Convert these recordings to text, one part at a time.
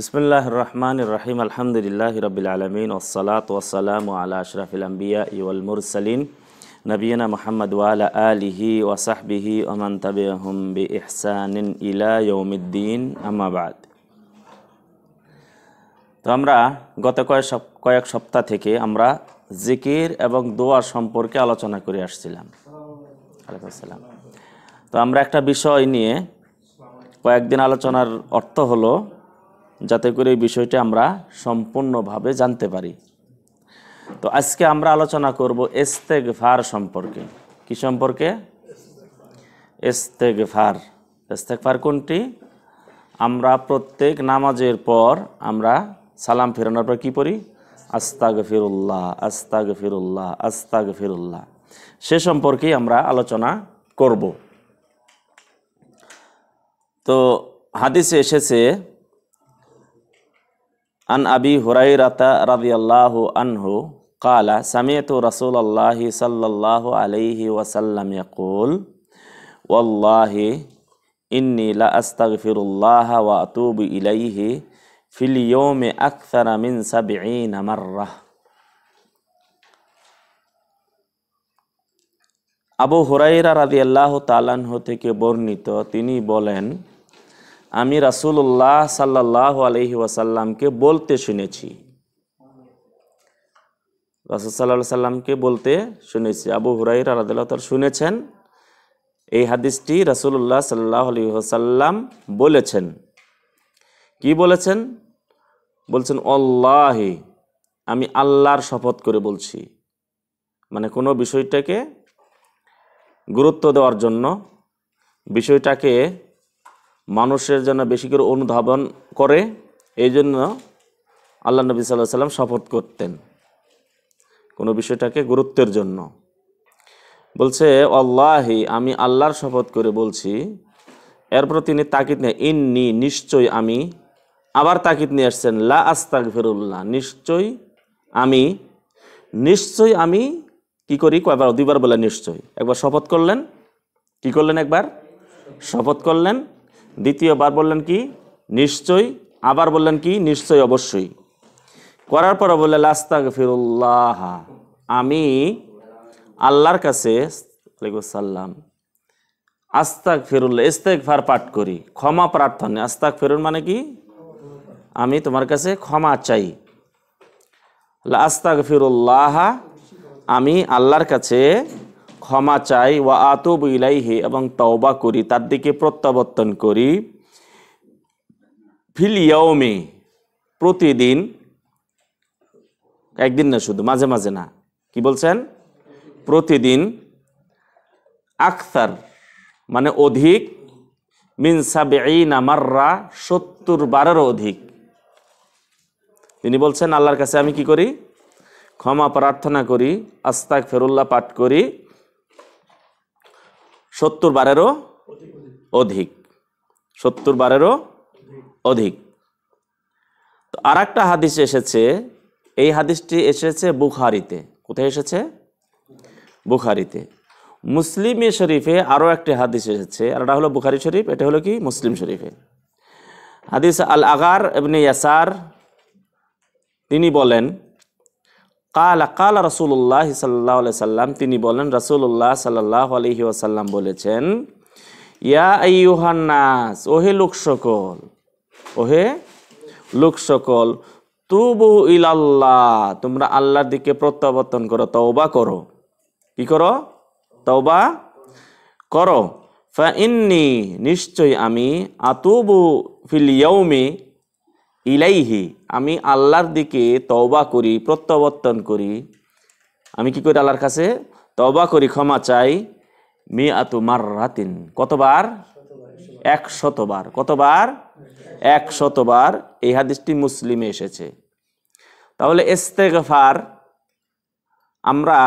বিসমুল্লাহ রহমান রাহিম আলহামদুলিল্লাহ রবিল আলমিন ওসালাত ওসালাম আলা আশরাফিল আম্বিয়া ইউল মুরসালিন নবীনা মোহাম্মদ ওয়ালা আলিহি ওয়াসাহবিহি ওমান তাবিহম বি ইহসানিন ইলা ইউমিদ্দিন আমাবাদ তো আমরা গত কয়েক কয়েক সপ্তাহ থেকে আমরা জিকির এবং দোয়া সম্পর্কে আলোচনা করে আসছিলাম আলাইকুম তো আমরা একটা বিষয় নিয়ে কয়েকদিন আলোচনার অর্থ হলো যাতে করে এই বিষয়টি আমরা সম্পূর্ণভাবে জানতে পারি তো আজকে আমরা আলোচনা করব ফার সম্পর্কে কি সম্পর্কে ফার এস্তেক ফার কোনটি আমরা প্রত্যেক নামাজের পর আমরা সালাম ফেরানোর পর কী পড়ি আস্তাগ ফিরুল্লাহ আস্তাগ ফিরুল্লাহ আস্তাগ ফিরুল্লাহ সে সম্পর্কে আমরা আলোচনা করব তো হাদিসে এসেছে عن أبي هريرة رضي الله عنه قال سمعت رسول الله صلى الله عليه وسلم يقول والله إني لا أستغفر الله وأتوب إليه في اليوم أكثر من سبعين مرة رضي الله تعالى عنه থেকে বর্ণিত তিনি বলেন আমি রাসুল্লাহ সাল্লাহ আলহি ওয়াসাল্লামকে বলতে শুনেছি রাসুল সাল্লাহ সাল্লামকে বলতে শুনেছি আবু হুরাই রাদাল্লাহ শুনেছেন এই হাদিসটি রাসুল্লাহ সাল্লাহ আলি ওসাল্লাম বলেছেন কি বলেছেন বলছেন অল্লাহি আমি আল্লাহর শপথ করে বলছি মানে কোনো বিষয়টাকে গুরুত্ব দেওয়ার জন্য বিষয়টাকে মানুষের যেন বেশি করে অনুধাবন করে এই জন্য আল্লাহ নবী সাল্লাহ সাল্লাম শপথ করতেন কোনো বিষয়টাকে গুরুত্বের জন্য বলছে আল্লাহি আমি আল্লাহর শপথ করে বলছি এরপর তিনি তাকিদ নিয়ে ইন্নি নিশ্চয় আমি আবার তাকিদ নিয়ে আসছেন লা আস্তাক ফেরুল্লাহ নিশ্চয় আমি নিশ্চয় আমি কি করি কয়বার দুইবার বলে নিশ্চয় একবার শপথ করলেন কি করলেন একবার শপথ করলেন দ্বিতীয়বার বললেন কি নিশ্চয়ই আবার বললেন কি নিশ্চয় অবশ্যই করার পরে বললেন আস্তাক গফিরুল্লাহ আমি আল্লাহর কাছে সাল্লাম আস্তাক ফিরুল্লাহ ফার পাঠ করি ক্ষমা প্রার্থনা আস্তাক ফিরুন মানে কি আমি তোমার কাছে ক্ষমা চাই আস্তাক ফিরুল্লাহ আমি আল্লাহর কাছে ক্ষমা চাই ওয়া আতুব ইলাইহি এবং তওবা করি তার দিকে প্রত্যাবর্তন করি ফিলিয়াওমে প্রতিদিন একদিন না শুধু মাঝে মাঝে না কি বলছেন প্রতিদিন আকসার মানে অধিক মিন মাররা সত্তর বারেরও অধিক তিনি বলছেন আল্লাহর কাছে আমি কি করি ক্ষমা প্রার্থনা করি আস্তাক ফেরুল্লাহ পাঠ করি সত্তর বারেরও অধিক সত্তর বারেরও অধিক তো আর একটা হাদিস এসেছে এই হাদিসটি এসেছে বুখারিতে কোথায় এসেছে বুখারিতে মুসলিম শরীফে আরও একটি হাদিস এসেছে আর এটা হলো বুখারি শরীফ এটা হলো কি মুসলিম শরীফে হাদিস আল আগার এমনি ইয়াসার তিনি বলেন কালা কালা রসুল্লাহ সাল্লাহ সাল্লাম তিনি বলেন রসুল্লাহ সাল্লাহ আলহি ওসাল্লাম বলেছেন ইয়া ইউহান্নাস ওহে লোক সকল ওহে লোক সকল তুবু ইলাল্লাহ তোমরা আল্লাহর দিকে প্রত্যাবর্তন করো তওবা করো কি করো তওবা করো ফি নিশ্চয় আমি আতুবু ফিল ইলাইহি আমি আল্লাহর দিকে তওবা করি প্রত্যাবর্তন করি আমি কি করি আল্লাহর কাছে তওবা করি ক্ষমা চাই মি আতু মার রাতিন কতবার এক শতবার কতবার এক শতবার এই হাদিসটি মুসলিমে এসেছে তাহলে এস্তেগফার আমরা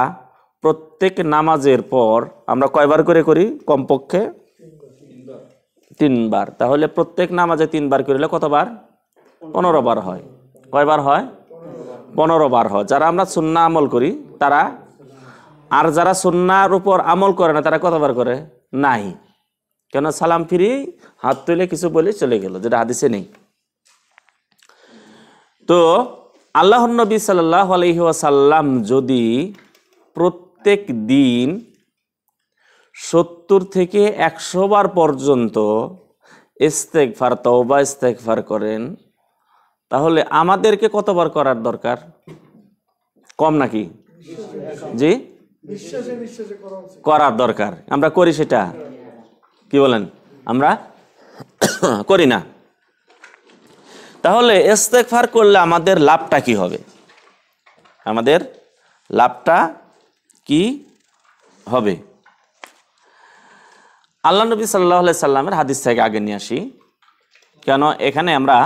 প্রত্যেক নামাজের পর আমরা কয়বার করে করি কমপক্ষে তিনবার তাহলে প্রত্যেক নামাজে তিনবার করিলে কতবার পনেরো বার হয় কয়বার হয় পনেরো বার হয় যারা আমরা সুন্না আমল করি তারা আর যারা সুন্নার উপর আমল করে না তারা কতবার করে নাই কেন সালাম ফিরি হাত তুলে কিছু বলে চলে গেল যেটা হাদিসে নেই তো আল্লাহ নবী সাল্লাহ আলহিহাসাল্লাম যদি প্রত্যেক দিন সত্তর থেকে একশো বার পর্যন্ত ইস্তেকফার তওবা ইস্তেকফার করেন তাহলে আমাদেরকে কতবার করার দরকার কম নাকি জি করার দরকার আমরা করি সেটা কি বলেন আমরা করি না তাহলে ফার করলে আমাদের লাভটা কি হবে আমাদের লাভটা কি হবে আল্লাহ নবী সাল্লাহ সাল্লামের হাদিস থেকে আগে নিয়ে আসি কেন এখানে আমরা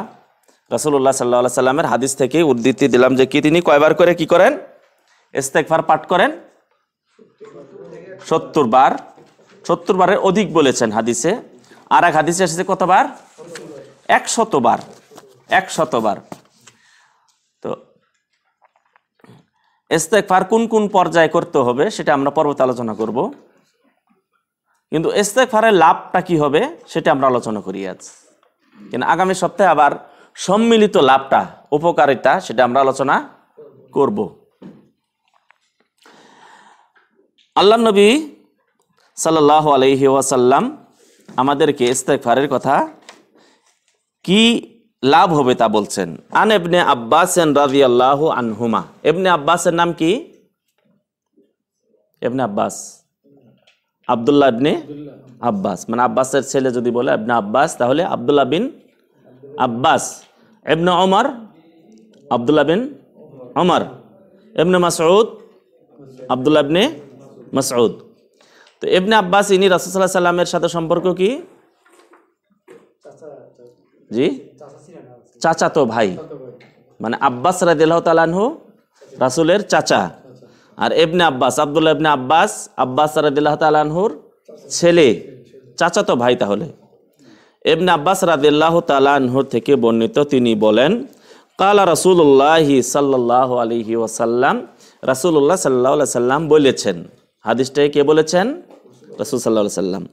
রাসুল্লাহ সাল্লাহ সাল্লামের হাদিস থেকে উদ্ধৃতি দিলাম যে কি তিনি কয়বার করে কি করেন ইস্তেকফার পাঠ করেন সত্তর বার সত্তর বারের অধিক বলেছেন হাদিসে আর এক হাদিসে এসেছে কতবার এক এক একশতবার তো ইস্তেকফার কোন কোন পর্যায়ে করতে হবে সেটা আমরা পর্বতে আলোচনা করব কিন্তু ইস্তেকফারের লাভটা কি হবে সেটা আমরা আলোচনা করি আজ কিন্তু আগামী সপ্তাহে আবার সম্মিলিত লাভটা উপকারিতা সেটা আমরা আলোচনা করব আল্লাহ নবী সাল আলহি ওয়াসাল্লাম আমাদেরকে ইস্তেকফারের কথা কি লাভ হবে তা বলছেন আন এবনে আব্বাসেন রাজি আল্লাহ আনহুমা এবনে আব্বাসের নাম কি এবনে আব্বাস আবদুল্লাহ ইবনে আব্বাস মানে আব্বাসের ছেলে যদি বলে এবনে আব্বাস তাহলে আবদুল্লাহ বিন আব্বাস এবনে অমর আবদুল্লাহ বিন অমর এবনে মাসউদ আবদুল্লা ইবনে মাসউদ তো এবনে আব্বাস ইনি রাসুসাল্লাহ সাল্লামের সাথে সম্পর্ক কি জি চাচা তো ভাই মানে আব্বাস রাদিল্লাহ তালানহু রাসুলের চাচা আর এবনে আব্বাস আবদুল্লাহ ইবনে আব্বাস আব্বাস রাদিল্লাহ তালানহুর ছেলে চাচা তো ভাই তাহলে এমনি আব্বাস রাদিল্লাহ তালাহর থেকে বর্ণিত তিনি বলেন কালা রসুল্লাহি সাল্লাহ আলহি ওসাল্লাম রাসুল্লাহ সাল্লাহ সাল্লাম বলেছেন হাদিসটাই কে বলেছেন রসুল সাল্লা সাল্লাম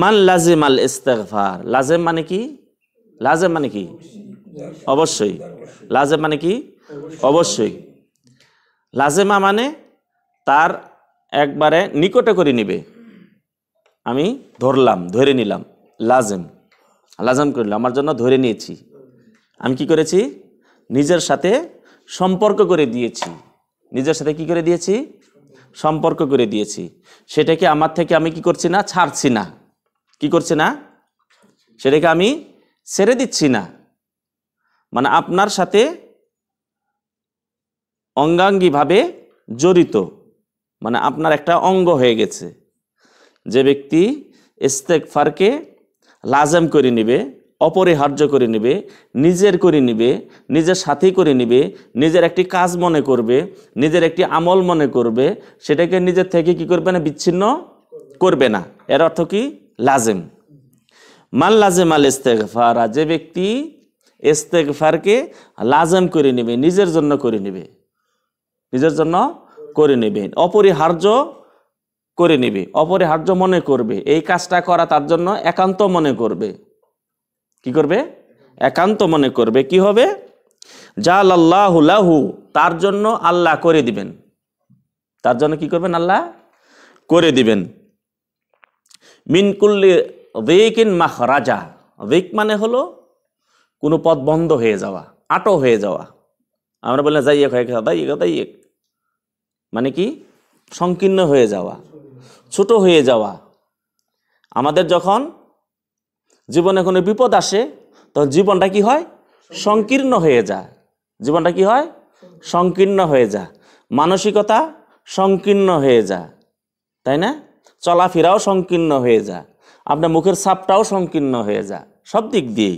মান লাজিম আল ইস্তেকফার লাজেম মানে কি লাজেম মানে কি অবশ্যই লাজেম মানে কি অবশ্যই লাজেমা মানে তার একবারে নিকটে করে নিবে আমি ধরলাম ধরে নিলাম লাজেম লাজাম করল আমার জন্য ধরে নিয়েছি আমি কি করেছি নিজের সাথে সম্পর্ক করে দিয়েছি নিজের সাথে কি করে দিয়েছি সম্পর্ক করে দিয়েছি সেটাকে আমার থেকে আমি কি করছি না ছাড়ছি না কি করছি না সেটাকে আমি ছেড়ে দিচ্ছি না মানে আপনার সাথে অঙ্গাঙ্গিভাবে জড়িত মানে আপনার একটা অঙ্গ হয়ে গেছে যে ব্যক্তি ফারকে লাজেম করে নিবে অপরিহার্য করে নিবে নিজের করে নিবে নিজের সাথী করে নিবে নিজের একটি কাজ মনে করবে নিজের একটি আমল মনে করবে সেটাকে নিজের থেকে কি করবে না বিচ্ছিন্ন করবে না এর অর্থ কি লাজেম মাল লাজেম আল ইস্তেকফার যে ব্যক্তি ইস্তেকফারকে লাজেম করে নিবে নিজের জন্য করে নিবে নিজের জন্য করে নেবেন অপরিহার্য করে নেবে অপরিহার্য মনে করবে এই কাজটা করা তার জন্য একান্ত মনে করবে কি করবে একান্ত মনে করবে কি হবে যা লাল্লাহু লাহু তার জন্য আল্লাহ করে দিবেন তার জন্য কি করবেন আল্লাহ করে দিবেন মিনকুল্লি ইন মাহ রাজা রেক মানে হলো কোনো পথ বন্ধ হয়ে যাওয়া আটো হয়ে যাওয়া আমরা বললাম যাই এক হয়ে দাইয়েক এক মানে কি সংকীর্ণ হয়ে যাওয়া ছোট হয়ে যাওয়া আমাদের যখন জীবনে কোনো বিপদ আসে তখন জীবনটা কি হয় সংকীর্ণ হয়ে যায় জীবনটা কি হয় সংকীর্ণ হয়ে যা মানসিকতা সংকীর্ণ হয়ে যা তাই না চলাফেরাও সংকীর্ণ হয়ে যা আপনার মুখের সাপটাও সংকীর্ণ হয়ে যা সব দিক দিয়েই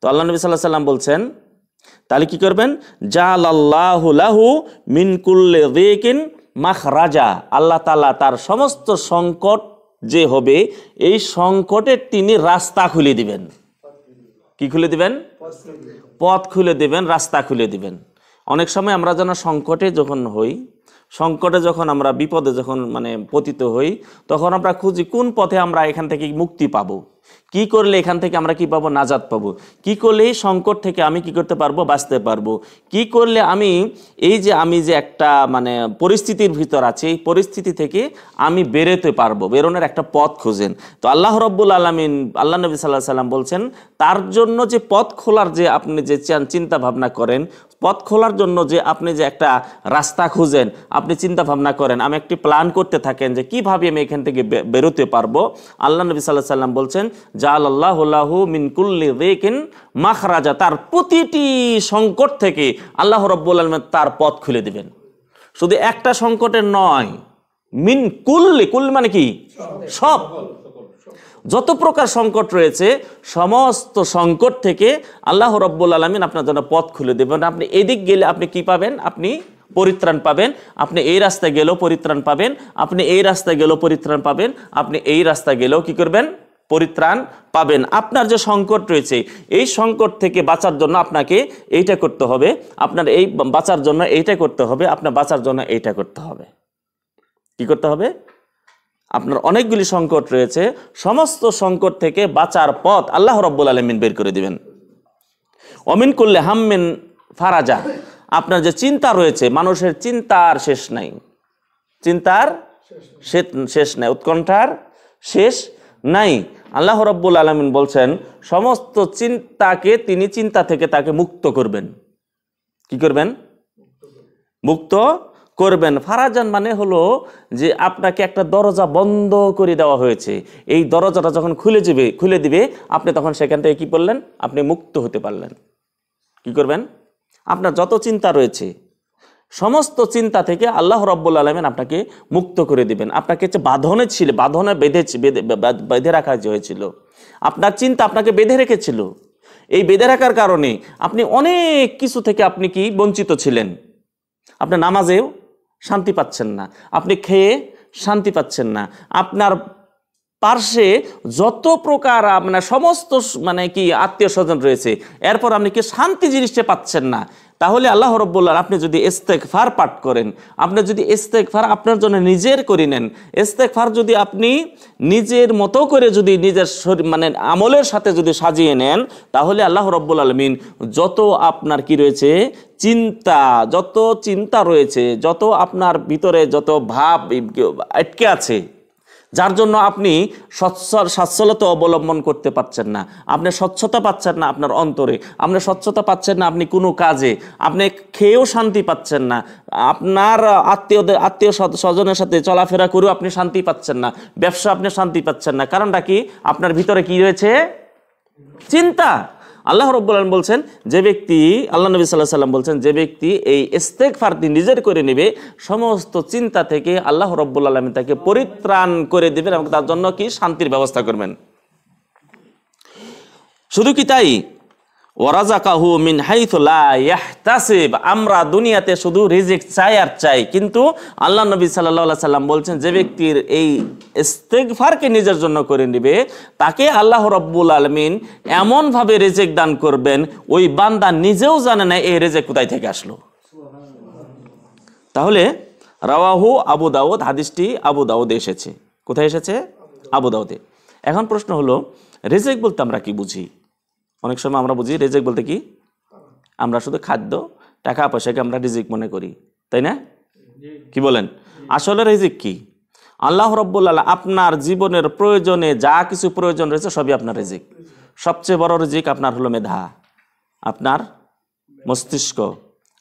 তো আল্লাহ নবী সাল্লাহ সাল্লাম বলছেন তাহলে কি করবেন জাল আল্লাহ লাহু মিনকুল্লে মাখ রাজা আল্লাহ তালা তার সমস্ত সংকট যে হবে এই সংকটের তিনি রাস্তা খুলে দিবেন কি খুলে দিবেন পথ খুলে দিবেন রাস্তা খুলে দিবেন অনেক সময় আমরা যেন সংকটে যখন হই সংকটে যখন আমরা বিপদে যখন মানে পতিত হই তখন আমরা খুঁজি কোন পথে আমরা এখান থেকে মুক্তি পাবো কি করলে এখান থেকে আমরা কি পাবো নাজাদ পাবো কি করলে এই সংকট থেকে আমি কি করতে পারবো বাঁচতে পারবো কি করলে আমি এই যে আমি যে একটা মানে পরিস্থিতির ভিতর আছি এই পরিস্থিতি থেকে আমি বেরোতে পারবো বেরোনোর একটা পথ খুঁজেন তো আল্লাহ রব্বুল আলমিন আল্লাহ নবী সাল্লাহ সাল্লাম বলছেন তার জন্য যে পথ খোলার যে আপনি যে চিন্তা ভাবনা করেন পথ খোলার জন্য যে আপনি যে একটা রাস্তা খুঁজেন আপনি চিন্তা ভাবনা করেন আমি একটি প্ল্যান করতে থাকেন যে কিভাবে আমি এখান থেকে বেরোতে পারবো আল্লাহ নবী সাল্লাহ সাল্লাম বলছেন জাল মিনকুল্লি রেকেন মাখরাজা তার প্রতিটি সংকট থেকে আল্লাহ রব্বুল আলমের তার পথ খুলে দিবেন শুধু একটা সংকটের নয় মিন কুল্লি কুল মানে কি সব যত প্রকার সংকট রয়েছে সমস্ত সংকট থেকে আল্লাহ রব্বুল আলমিন আপনার জন্য পথ খুলে দেবেন মানে আপনি এদিক গেলে আপনি কি পাবেন আপনি পরিত্রাণ পাবেন আপনি এই রাস্তায় গেলেও পরিত্রাণ পাবেন আপনি এই রাস্তায় গেলেও পরিত্রাণ পাবেন আপনি এই রাস্তায় গেলেও কি করবেন পরিত্রাণ পাবেন আপনার যে সংকট রয়েছে এই সংকট থেকে বাঁচার জন্য আপনাকে এইটা করতে হবে আপনার এই বাঁচার জন্য এইটা করতে হবে আপনার বাঁচার জন্য এইটা করতে হবে কি করতে হবে আপনার অনেকগুলি সংকট রয়েছে সমস্ত সংকট থেকে বাঁচার পথ আল্লাহ রব্বুল আলমিন বের করে দিবেন অমিন করলে হাম্মিন ফারাজা আপনার যে চিন্তা রয়েছে মানুষের চিন্তার শেষ নাই চিন্তার শেষ নাই উৎকণ্ঠার শেষ নাই আল্লাহ রব্বুল আলমিন বলছেন সমস্ত চিন্তাকে তিনি চিন্তা থেকে তাকে মুক্ত করবেন কি করবেন মুক্ত করবেন ফারাজান মানে হলো যে আপনাকে একটা দরজা বন্ধ করে দেওয়া হয়েছে এই দরজাটা যখন খুলে যাবে খুলে দিবে আপনি তখন সেখান থেকে কি বললেন আপনি মুক্ত হতে পারলেন কি করবেন আপনার যত চিন্তা রয়েছে সমস্ত চিন্তা থেকে আল্লাহ রব্বুল আলমেন আপনাকে মুক্ত করে দিবেন আপনাকে যে বাঁধনে ছিল বাঁধনে বেঁধে বেঁধে রাখা হয়েছিল আপনার চিন্তা আপনাকে বেঁধে রেখেছিল এই বেঁধে রাখার কারণে আপনি অনেক কিছু থেকে আপনি কি বঞ্চিত ছিলেন আপনার নামাজেও শান্তি পাচ্ছেন না আপনি খেয়ে শান্তি পাচ্ছেন না আপনার পার্শ্বে যত প্রকার আপনার সমস্ত মানে কি আত্মীয় স্বজন রয়েছে এরপর আপনি কি শান্তি জিনিসটা পাচ্ছেন না তাহলে আল্লাহ রব্বুল্লাহ আপনি যদি ফার পাঠ করেন আপনি যদি ফার আপনার জন্য নিজের করে নেন ফার যদি আপনি নিজের মতো করে যদি নিজের শরীর মানে আমলের সাথে যদি সাজিয়ে নেন তাহলে আল্লাহ রব্বুল আলমিন যত আপনার কি রয়েছে চিন্তা যত চিন্তা রয়েছে যত আপনার ভিতরে যত ভাব আটকে আছে যার জন্য আপনি সচ্ছলতা অবলম্বন করতে পারছেন না আপনি স্বচ্ছতা পাচ্ছেন না আপনার অন্তরে আপনি স্বচ্ছতা পাচ্ছেন না আপনি কোনো কাজে আপনি খেয়েও শান্তি পাচ্ছেন না আপনার আত্মীয়দের আত্মীয় স্বজনের সাথে চলাফেরা করেও আপনি শান্তি পাচ্ছেন না ব্যবসা আপনি শান্তি পাচ্ছেন না কারণটা কি আপনার ভিতরে কি রয়েছে চিন্তা আল্লাহ রব্বুল আলম বলছেন যে ব্যক্তি আল্লাহ নবী সাল্লাহ সাল্লাম বলছেন যে ব্যক্তি এই ইস্তেক ফারতি নিজের করে নেবে সমস্ত চিন্তা থেকে আল্লাহ রব্বুল আলমী তাকে পরিত্রাণ করে দেবেন এবং তার জন্য কি শান্তির ব্যবস্থা করবেন শুধু কি তাই ওরাজাকাহু মিন হাইতুলাহতাসিব আমরা দুনিয়াতে শুধু রিজিক চাই আর চাই কিন্তু আল্লাহ নবী সাল্লা সাল্লাম বলছেন যে ব্যক্তির এই ইস্তেকফারকে নিজের জন্য করে নিবে তাকে আল্লাহ রব্বুল আলমিন এমনভাবে রেজেক দান করবেন ওই বান্দা নিজেও জানে না এই রেজেক কোথায় থেকে আসলো তাহলে রাওয়াহু আবু দাউদ হাদিসটি আবু দাউদে এসেছে কোথায় এসেছে আবু দাউদে এখন প্রশ্ন হলো রেজেক বলতে আমরা কি বুঝি অনেক সময় আমরা বুঝি রেজেক বলতে কি আমরা শুধু খাদ্য টাকা পয়সাকে আমরা রিজিক মনে করি তাই না কি বলেন আসলে রেজিক কি আল্লাহ রব্বুল্লাহ আপনার জীবনের প্রয়োজনে যা কিছু প্রয়োজন রয়েছে সবই আপনার রেজিক সবচেয়ে বড় রেজিক আপনার হলো মেধা আপনার মস্তিষ্ক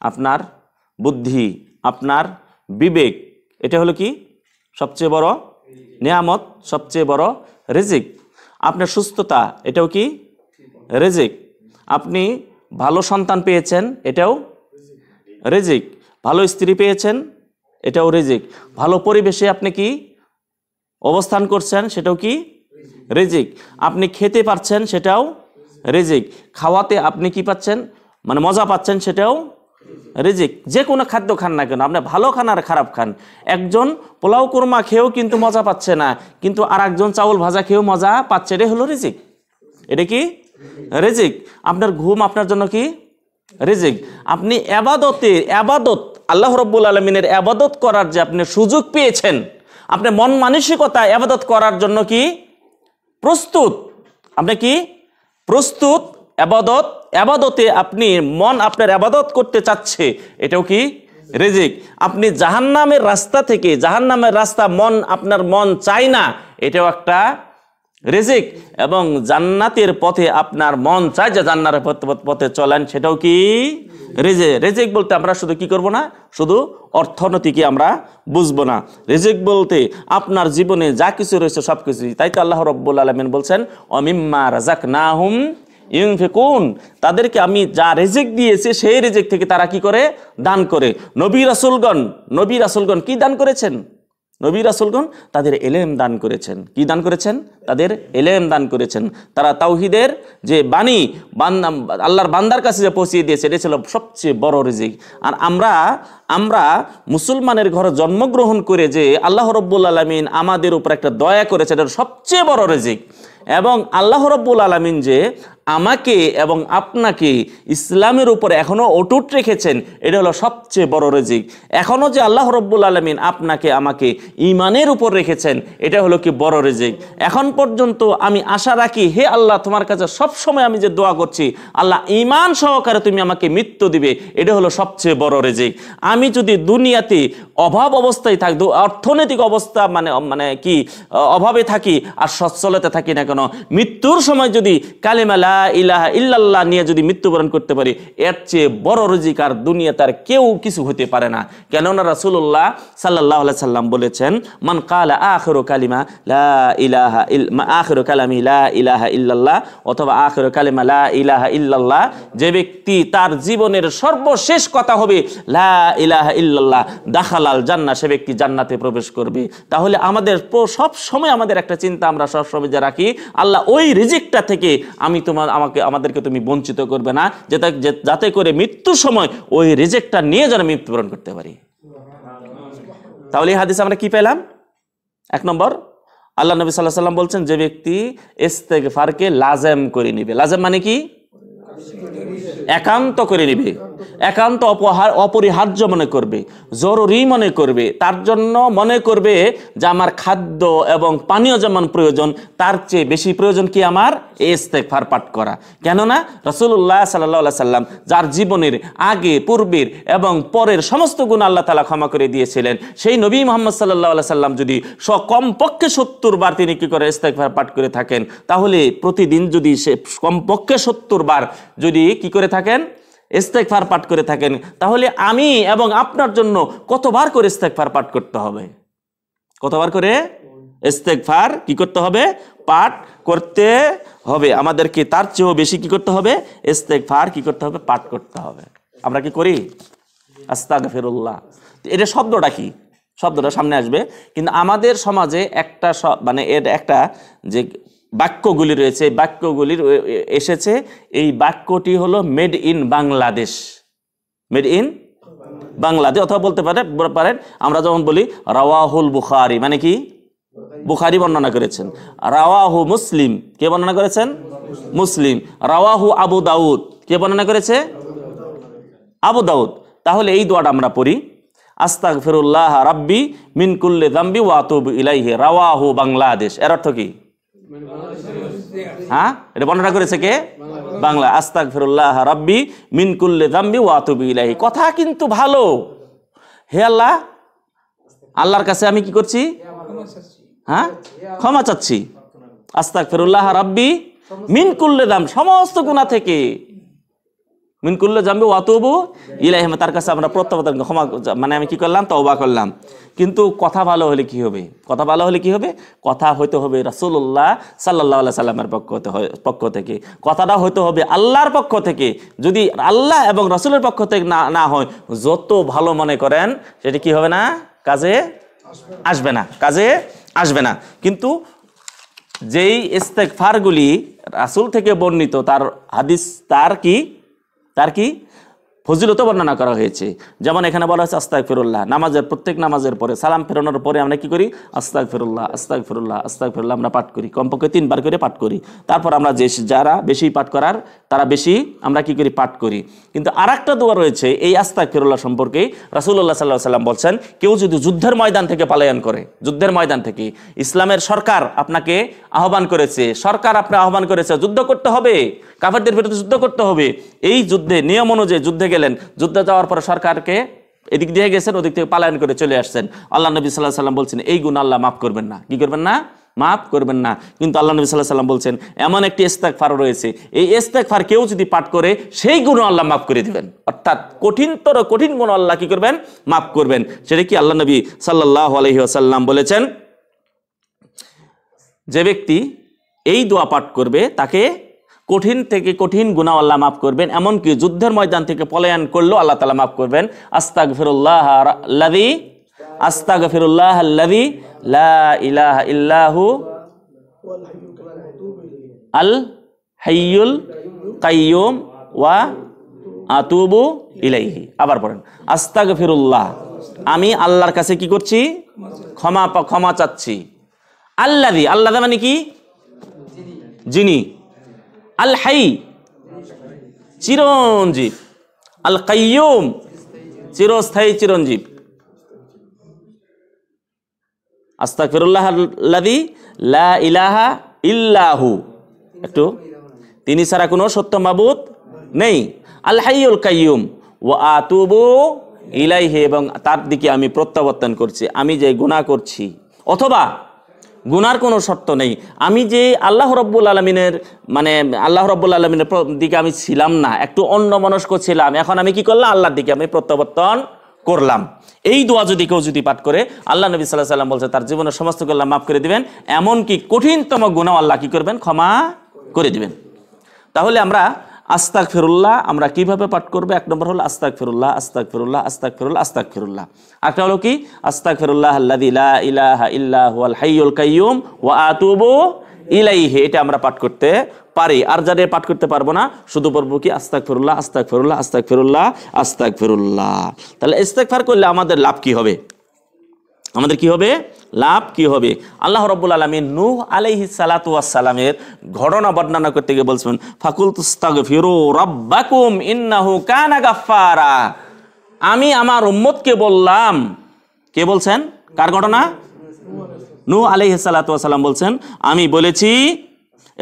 আপনার বুদ্ধি আপনার বিবেক এটা হলো কি সবচেয়ে বড় নিয়ামত সবচেয়ে বড় রেজিক আপনার সুস্থতা এটাও কি রেজিক আপনি ভালো সন্তান পেয়েছেন এটাও রেজিক ভালো স্ত্রী পেয়েছেন এটাও রেজিক ভালো পরিবেশে আপনি কি অবস্থান করছেন সেটাও কি রেজিক আপনি খেতে পারছেন সেটাও রেজিক খাওয়াতে আপনি কি পাচ্ছেন মানে মজা পাচ্ছেন সেটাও রেজিক যে কোনো খাদ্য খান না কেন আপনি ভালো খান আর খারাপ খান একজন পোলাও কুরমা খেয়েও কিন্তু মজা পাচ্ছে না কিন্তু আর একজন চাউল ভাজা খেয়েও মজা পাচ্ছে এটা হলো রেজিক এটা কি রেজিক আপনার ঘুম আপনার জন্য কি রেজিক আপনি আবাদতে আবাদত আল্লাহ রব্বুল আলমিনের আবাদত করার যে আপনি সুযোগ পেয়েছেন আপনি মন মানসিকতা আবাদত করার জন্য কি প্রস্তুত আপনি কি প্রস্তুত আবাদত আবাদতে আপনি মন আপনার আবাদত করতে চাচ্ছে এটাও কি রেজিক আপনি জাহান্নামের রাস্তা থেকে জাহান্নামের রাস্তা মন আপনার মন চায় না এটাও একটা রেজিক এবং জান্নাতের পথে আপনার মন চায় যে জান্নাতের পথে চলেন সেটাও কি রেজে রেজেক বলতে আমরা শুধু কি করব না শুধু অর্থনীতিকে আমরা বুঝবো না রেজেক বলতে আপনার জীবনে যা কিছু রয়েছে সব কিছুই তাই তো আল্লাহ রব্বুল আলমেন বলছেন অমিম্মা রাজাক না হুম ফেকুন তাদেরকে আমি যা রেজেক দিয়েছি সেই রেজেক থেকে তারা কি করে দান করে নবী রাসুলগণ নবী রাসুলগণ কি দান করেছেন নবী রাসুলগণ তাদের এলেম দান করেছেন কি দান করেছেন তাদের এলেম দান করেছেন তারা তাওহিদের যে বাণী বান্দাম আল্লাহর বান্দার কাছে যে পৌঁছিয়ে দিয়েছে এটা ছিল সবচেয়ে বড় রিজিক আর আমরা আমরা মুসলমানের ঘরে জন্মগ্রহণ করে যে আল্লাহ রব্বুল আলমিন আমাদের উপর একটা দয়া করেছে এটা সবচেয়ে বড় রিজিক এবং আল্লাহ রব্বুল আলমিন যে আমাকে এবং আপনাকে ইসলামের উপর এখনও অটুট রেখেছেন এটা হলো সবচেয়ে বড় রেজিক এখনও যে আল্লাহ রব্বুল আলমিন আপনাকে আমাকে ইমানের উপর রেখেছেন এটা হলো কি বড় রেজিক এখন পর্যন্ত আমি আশা রাখি হে আল্লাহ তোমার কাছে সবসময় আমি যে দোয়া করছি আল্লাহ ইমান সহকারে তুমি আমাকে মৃত্যু দিবে এটা হলো সবচেয়ে বড় রেজিক আমি যদি দুনিয়াতে অভাব অবস্থায় থাকি অর্থনৈতিক অবস্থা মানে মানে কি অভাবে থাকি আর সচ্ছলতা থাকি না কেন মৃত্যুর সময় যদি কালেমালা ইলাহা ইল্লাল্লাহ নিয়ে যদি মৃত্যুবরণ করতে পারি এর চেয়ে বড় রুজিকার দুনিয়া তার কেউ কিছু হতে পারে না কেননা রাসুল্লাহ সাল্লাহ সাল্লাম বলেছেন মান কালা আখর কালিমা লাহা আখর কালামি লা ইলাহা ইল্লাল্লাহ অথবা আখর কালিমা লা ইলাহা ইল্লাল্লাহ যে ব্যক্তি তার জীবনের সর্বশেষ কথা হবে লা ইলাহা ইল্লাল্লাহ দাখালাল জান্না সে ব্যক্তি জান্নাতে প্রবেশ করবে তাহলে আমাদের সব সময় আমাদের একটা চিন্তা আমরা সবসময় যে রাখি আল্লাহ ওই রিজিকটা থেকে আমি তোমার আমাকে আমাদেরকে তুমি বঞ্চিত করবে না যেটা যাতে করে মৃত্যুর সময় ওই রেজেক্টটা নিয়ে যেন মৃত্যুবরণ করতে পারি তাহলে এই হাদিস আমরা কি পেলাম এক নম্বর আল্লাহ নবী সাল্লাহ সাল্লাম বলছেন যে ব্যক্তি ফারকে লাজেম করে নিবে লাজেম মানে কি একান্ত করে নেবে একান্ত অপহার অপরিহার্য মনে করবে জরুরি মনে করবে তার জন্য মনে করবে যে আমার খাদ্য এবং পানীয় যেমন প্রয়োজন তার চেয়ে বেশি প্রয়োজন কি আমার ইস্তেকফার পাঠ করা কেননা রসুল্লাহ সাল্লা সাল্লাম যার জীবনের আগে পূর্বের এবং পরের সমস্ত গুণ আল্লাহ তালা ক্ষমা করে দিয়েছিলেন সেই নবী মোহাম্মদ সাল্লাহ সাল্লাম যদি কমপক্ষে সত্তর বার তিনি কী করে ইস্তেকফার পাঠ করে থাকেন তাহলে প্রতিদিন যদি সে কমপক্ষে সত্তর বার যদি কি করে থাকেন ইস্তেকফার পাঠ করে থাকেন তাহলে আমি এবং আপনার জন্য কতবার করে ইস্তেকফার পাঠ করতে হবে কতবার করে ইস্তেকফার কি করতে হবে পাঠ করতে হবে আমাদেরকে তার চেয়েও বেশি কি করতে হবে ইস্তেকফার কি করতে হবে পাঠ করতে হবে আমরা কি করি আস্তাক ফেরুল্লাহ এটা শব্দটা কি শব্দটা সামনে আসবে কিন্তু আমাদের সমাজে একটা মানে এর একটা যে বাক্যগুলি রয়েছে এই বাক্যগুলির এসেছে এই বাক্যটি হলো made in Bangladesh made in Bangladesh অথবা বলতে পারে পারেন আমরা যখন বলি রাওয়াহুল বুখারি মানে কি বুখারি বর্ণনা করেছেন রাওয়াহু মুসলিম কে বর্ণনা করেছেন মুসলিম রাওয়াহু আবু দাউদ কে বর্ণনা করেছে আবু দাউদ তাহলে এই দোয়াটা আমরা পড়ি আস্তাক ফিরুল্লাহ রাব্বি মিনকুল্লে দাম্বি ওয়াতুব ইলাইহে রাওয়াহু বাংলাদেশ এর অর্থ কি হ্যাঁ এটা বর্ণনা করেছে কে বাংলা আস্তাক ফিরুল্লাহ রব্বি মিনকুল্লে দাম্বি ওয়াতুবি ইলাহি কথা কিন্তু ভালো হে আল্লাহ আল্লাহর কাছে আমি কি করছি হ্যাঁ ক্ষমা চাচ্ছি আস্তাক ফিরুল্লাহ রব্বি মিনকুল্লে দাম সমস্ত গুণা থেকে মিন করলে জানবে ওয়াতবু ইলাইহিম মানে তার কাছে আমরা প্রত্যাবর্তন ক্ষমা মানে আমি কি করলাম তওবা করলাম কিন্তু কথা ভালো হলে কি হবে কথা ভালো হলে কি হবে কথা হইতে হবে রাসুল্লাহ সাল্লাহ আলাইহি সাল্লামের পক্ষ পক্ষ থেকে কথাটা হইতে হবে আল্লাহর পক্ষ থেকে যদি আল্লাহ এবং রাসুলের পক্ষ থেকে না না হয় যত ভালো মনে করেন সেটি কি হবে না কাজে আসবে না কাজে আসবে না কিন্তু যেই ইস্তেকফারগুলি রাসূল থেকে বর্ণিত তার হাদিস তার কি তার কি ফজিলতও বর্ণনা করা হয়েছে যেমন এখানে বলা হয়েছে আস্তাক ফিরুল্লাহ নামাজের প্রত্যেক নামাজের পরে সালাম ফেরানোর পরে আমরা কি করি আস্তাক ফিরুল্লাহ আস্তাক ফিরুল্লাহ আস্তাক ফিরুল্লাহ আমরা পাঠ করি কমপক্ষে তিনবার করে পাঠ করি তারপর আমরা যে যারা বেশি পাঠ করার তারা বেশি আমরা কি করি পাঠ করি কিন্তু আর একটা দোয়া রয়েছে এই আস্তাক ফিরুল্লাহ সম্পর্কে রাসুল্লাহ সাল্লাহ সাল্লাম বলছেন কেউ যদি যুদ্ধের ময়দান থেকে পালায়ন করে যুদ্ধের ময়দান থেকে ইসলামের সরকার আপনাকে আহ্বান করেছে সরকার আপনার আহ্বান করেছে যুদ্ধ করতে হবে কাফেরদের বিরুদ্ধে যুদ্ধ করতে হবে এই যুদ্ধে নিয়ম অনুযায়ী যুদ্ধে গেলেন যুদ্ধে যাওয়ার পরে সরকারকে এদিক দিয়ে গেছেন ওদিক থেকে পালায়ন করে চলে আসছেন আল্লাহ নবী সাল্লাহ সাল্লাম বলছেন এই গুণ আল্লাহ মাফ করবেন না কি করবেন না মাফ করবেন না কিন্তু আল্লাহ নবী সাল্লাহ সাল্লাম বলছেন এমন একটি ফার রয়েছে এই ফার কেউ যদি পাঠ করে সেই গুণ আল্লাহ মাফ করে দিবেন অর্থাৎ কঠিনতর কঠিন গুণ আল্লাহ কি করবেন মাফ করবেন সেটা কি আল্লাহ নবী সাল্লাহ আলহি আসাল্লাম বলেছেন যে ব্যক্তি এই দোয়া পাঠ করবে তাকে কঠিন থেকে কঠিন গুণা আল্লাহ মাফ করবেন এমনকি যুদ্ধের ময়দান থেকে পলায়ন করলেও আল্লাহ তালা মাফ করবেন আস্তাক ফিরুল্লাহ লাদি আস্তাক ফিরুল্লাহ লাদি লাহ ইল্লাহু আল হাইয়ুল কাইয়ুম ওয়া আতুবু ইলাইহি আবার পড়েন আস্তাক ফিরুল্লাহ আমি আল্লাহর কাছে কি করছি ক্ষমা ক্ষমা চাচ্ছি আল্লাদি আল্লাহ মানে কি যিনি আল হাই চিরঞ্জীব আল কাইয়ম চিরস্থায়ী চিরঞ্জীব আস্তা লা ইলাহা ইল্লাহু একটু তিনি ছাড়া কোনো সত্য মাবুত নেই আল্লাহল হাইউল কাইয়ুম ও আতুবু ইলাইহে এবং তার দিকে আমি প্রত্যাবর্তন করছি আমি যে গুণা করছি অথবা গুনার কোনো শর্ত নেই আমি যে আল্লাহ রব্বুল আলমিনের মানে আল্লাহ রব্বুল আলমিনের দিকে আমি ছিলাম না একটু অন্য মনস্ক ছিলাম এখন আমি কি করলাম আল্লাহর দিকে আমি প্রত্যাবর্তন করলাম এই দোয়া যদি কেউ যদি পাঠ করে আল্লাহ নবী সাল্লাহ সাল্লাম বলছে তার জীবনের সমস্ত কল্যাণ মাফ করে দিবেন এমনকি কঠিনতম গুণাও আল্লাহ কী করবেন ক্ষমা করে দিবেন তাহলে আমরা আস্তাক ফেরুল্লাহ আমরা কিভাবে পাঠ করবো এক নম্বর হলো আস্তাক ফেরুল্লাহ আস্তাক ফেরুল্লাহ আস্তাক ফেরুল্লাহ আস্তাক ফেরুল্লাহ একটা হলো কি আস্তাক ফেরুল্লাহ আল্লাহ ইলাহা ইল্লাহ হাইয়ুল কাইয়ুম ওয়া ইলাইহে এটা আমরা পাঠ করতে পারি আর যাদের পাঠ করতে পারবো না শুধু পড়বো কি আস্তাক ফেরুল্লাহ আস্তাক ফেরুল্লাহ আস্তাক ফেরুল্লাহ আস্তাক ফেরুল্লাহ তাহলে ইস্তেকফার করলে আমাদের লাভ কি হবে আমাদের কি হবে লাভ কি হবে আল্লাহ রব্বুল আলমী নূহ আলাইহি সালাতামের ঘটনা বর্ণনা করতে গিয়ে বলছেন ফাকুল তুস্তাগ রব্বাকুম ইন্নাহু গাফারা আমি আমার উম্মতকে বললাম কে বলছেন কার ঘটনা নু আলাইহি সালাতাম বলছেন আমি বলেছি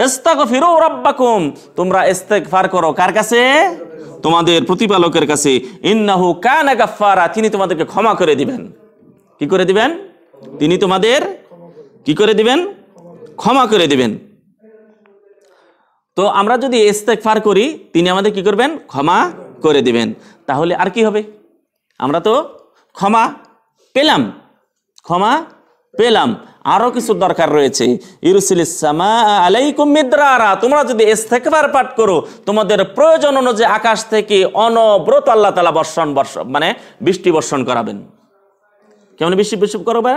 এস্তাগ ফিরু রব্বাকুম তোমরা ফার করো কার কাছে তোমাদের প্রতিপালকের কাছে ইন্নাহু কানা গাফারা তিনি তোমাদেরকে ক্ষমা করে দিবেন কি করে দিবেন তিনি তোমাদের কি করে দিবেন ক্ষমা করে দিবেন তো আমরা যদি ফার করি তিনি আমাদের কি করবেন ক্ষমা করে দিবেন তাহলে আর কি হবে আমরা তো ক্ষমা পেলাম ক্ষমা পেলাম আরও কিছু দরকার রয়েছে ইরুসিলিসামা আলাইকুম তোমরা যদি ইস্তেকবার পাঠ করো তোমাদের প্রয়োজন অনুযায়ী আকাশ থেকে অনব্রত আল্লাহ তালা বর্ষণ বর্ষ মানে বৃষ্টি বর্ষণ করাবেন কেমন বেশি বেশি করবে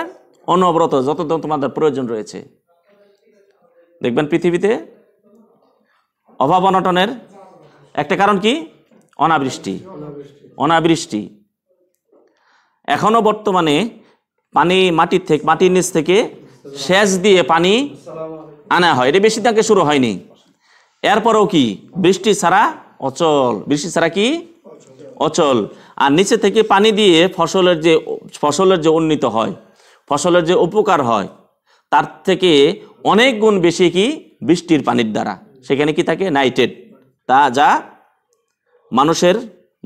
অনবরত যত তোমাদের প্রয়োজন রয়েছে দেখবেন পৃথিবীতে অভাব অনটনের একটা কারণ কি অনাবৃষ্টি অনাবৃষ্টি এখনও বর্তমানে পানি মাটির থেকে মাটির নিচ থেকে সেচ দিয়ে পানি আনা হয় এটা বেশি তাকে শুরু হয়নি এরপরেও কি বৃষ্টি ছাড়া অচল বৃষ্টি ছাড়া কি অচল আর নিচে থেকে পানি দিয়ে ফসলের যে ফসলের যে উন্নীত হয় ফসলের যে উপকার হয় তার থেকে অনেক গুণ বেশি কি বৃষ্টির পানির দ্বারা সেখানে কি থাকে নাইট্রেট তা যা মানুষের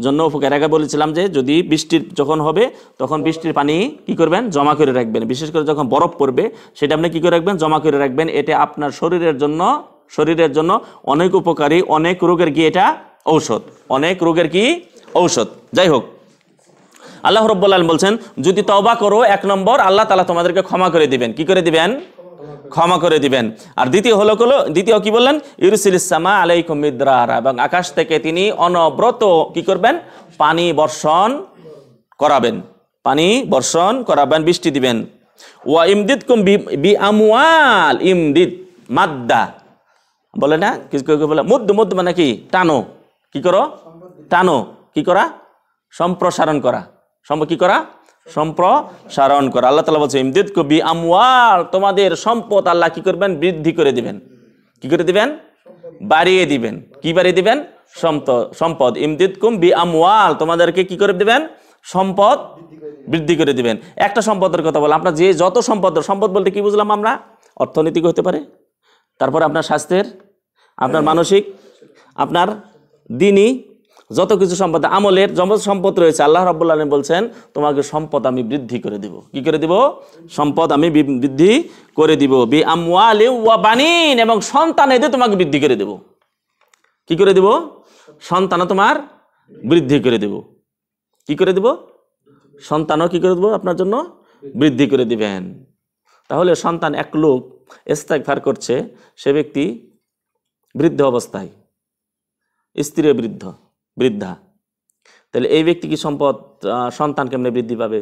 জন্য উপকার আগে বলেছিলাম যে যদি বৃষ্টির যখন হবে তখন বৃষ্টির পানি কি করবেন জমা করে রাখবেন বিশেষ করে যখন বরফ পড়বে সেটা আপনি কি করে রাখবেন জমা করে রাখবেন এটা আপনার শরীরের জন্য শরীরের জন্য অনেক উপকারী অনেক রোগের কি এটা ঔষধ অনেক রোগের কি ঔষধ যাই হোক আল্লাহ রব্বুল্লাহ বলছেন যদি তবা করো এক নম্বর আল্লাহ তালা তোমাদেরকে ক্ষমা করে দিবেন কি করে দিবেন ক্ষমা করে দিবেন আর দ্বিতীয় হলো কলো দ্বিতীয় কি বললেন ইরুসিল ইসামা আলাইকুম মিদ্রাহারা এবং আকাশ থেকে তিনি অনব্রত কি করবেন পানি বর্ষণ করাবেন পানি বর্ষণ করাবেন বৃষ্টি দিবেন ওয়া ইমদিদ কুম বি আমওয়াল ইমদিদ মাদ্দা বলে না কি বলে মুদ মুদ মানে কি টানো কি করো টানো কি করা সম্প্রসারণ করা কি করা সম্প্রসারণ করা আল্লাহ তালা বলছে ইমদিদ কবি আমওয়াল তোমাদের সম্পদ আল্লাহ কি করবেন বৃদ্ধি করে দিবেন কি করে দিবেন বাড়িয়ে দিবেন কি বাড়িয়ে দিবেন সম্পদ ইমদিদ কুম বি আমওয়াল তোমাদেরকে কি করে দিবেন সম্পদ বৃদ্ধি করে দিবেন একটা সম্পদের কথা বলো আপনার যে যত সম্পদ সম্পদ বলতে কি বুঝলাম আমরা অর্থনৈতিক হতে পারে তারপর আপনার স্বাস্থ্যের আপনার মানসিক আপনার দিনই যত কিছু সম্পদ আমলের যমজ সম্পদ রয়েছে আল্লাহ রব বলছেন তোমাকে সম্পদ আমি বৃদ্ধি করে দিব কি করে দিব সম্পদ আমি বৃদ্ধি করে দিব বি বানিন এবং সন্তান এদের তোমাকে বৃদ্ধি করে দেব কি করে দেব সন্তানও তোমার বৃদ্ধি করে দেব কি করে দেব সন্তানও কি করে দেব আপনার জন্য বৃদ্ধি করে দিবেন তাহলে সন্তান এক লোক ইস্তাকফার করছে সে ব্যক্তি বৃদ্ধ অবস্থায় স্ত্রী বৃদ্ধ বৃদ্ধা তাহলে এই ব্যক্তি কি সম্পদ সন্তান কেমনে বৃদ্ধি পাবে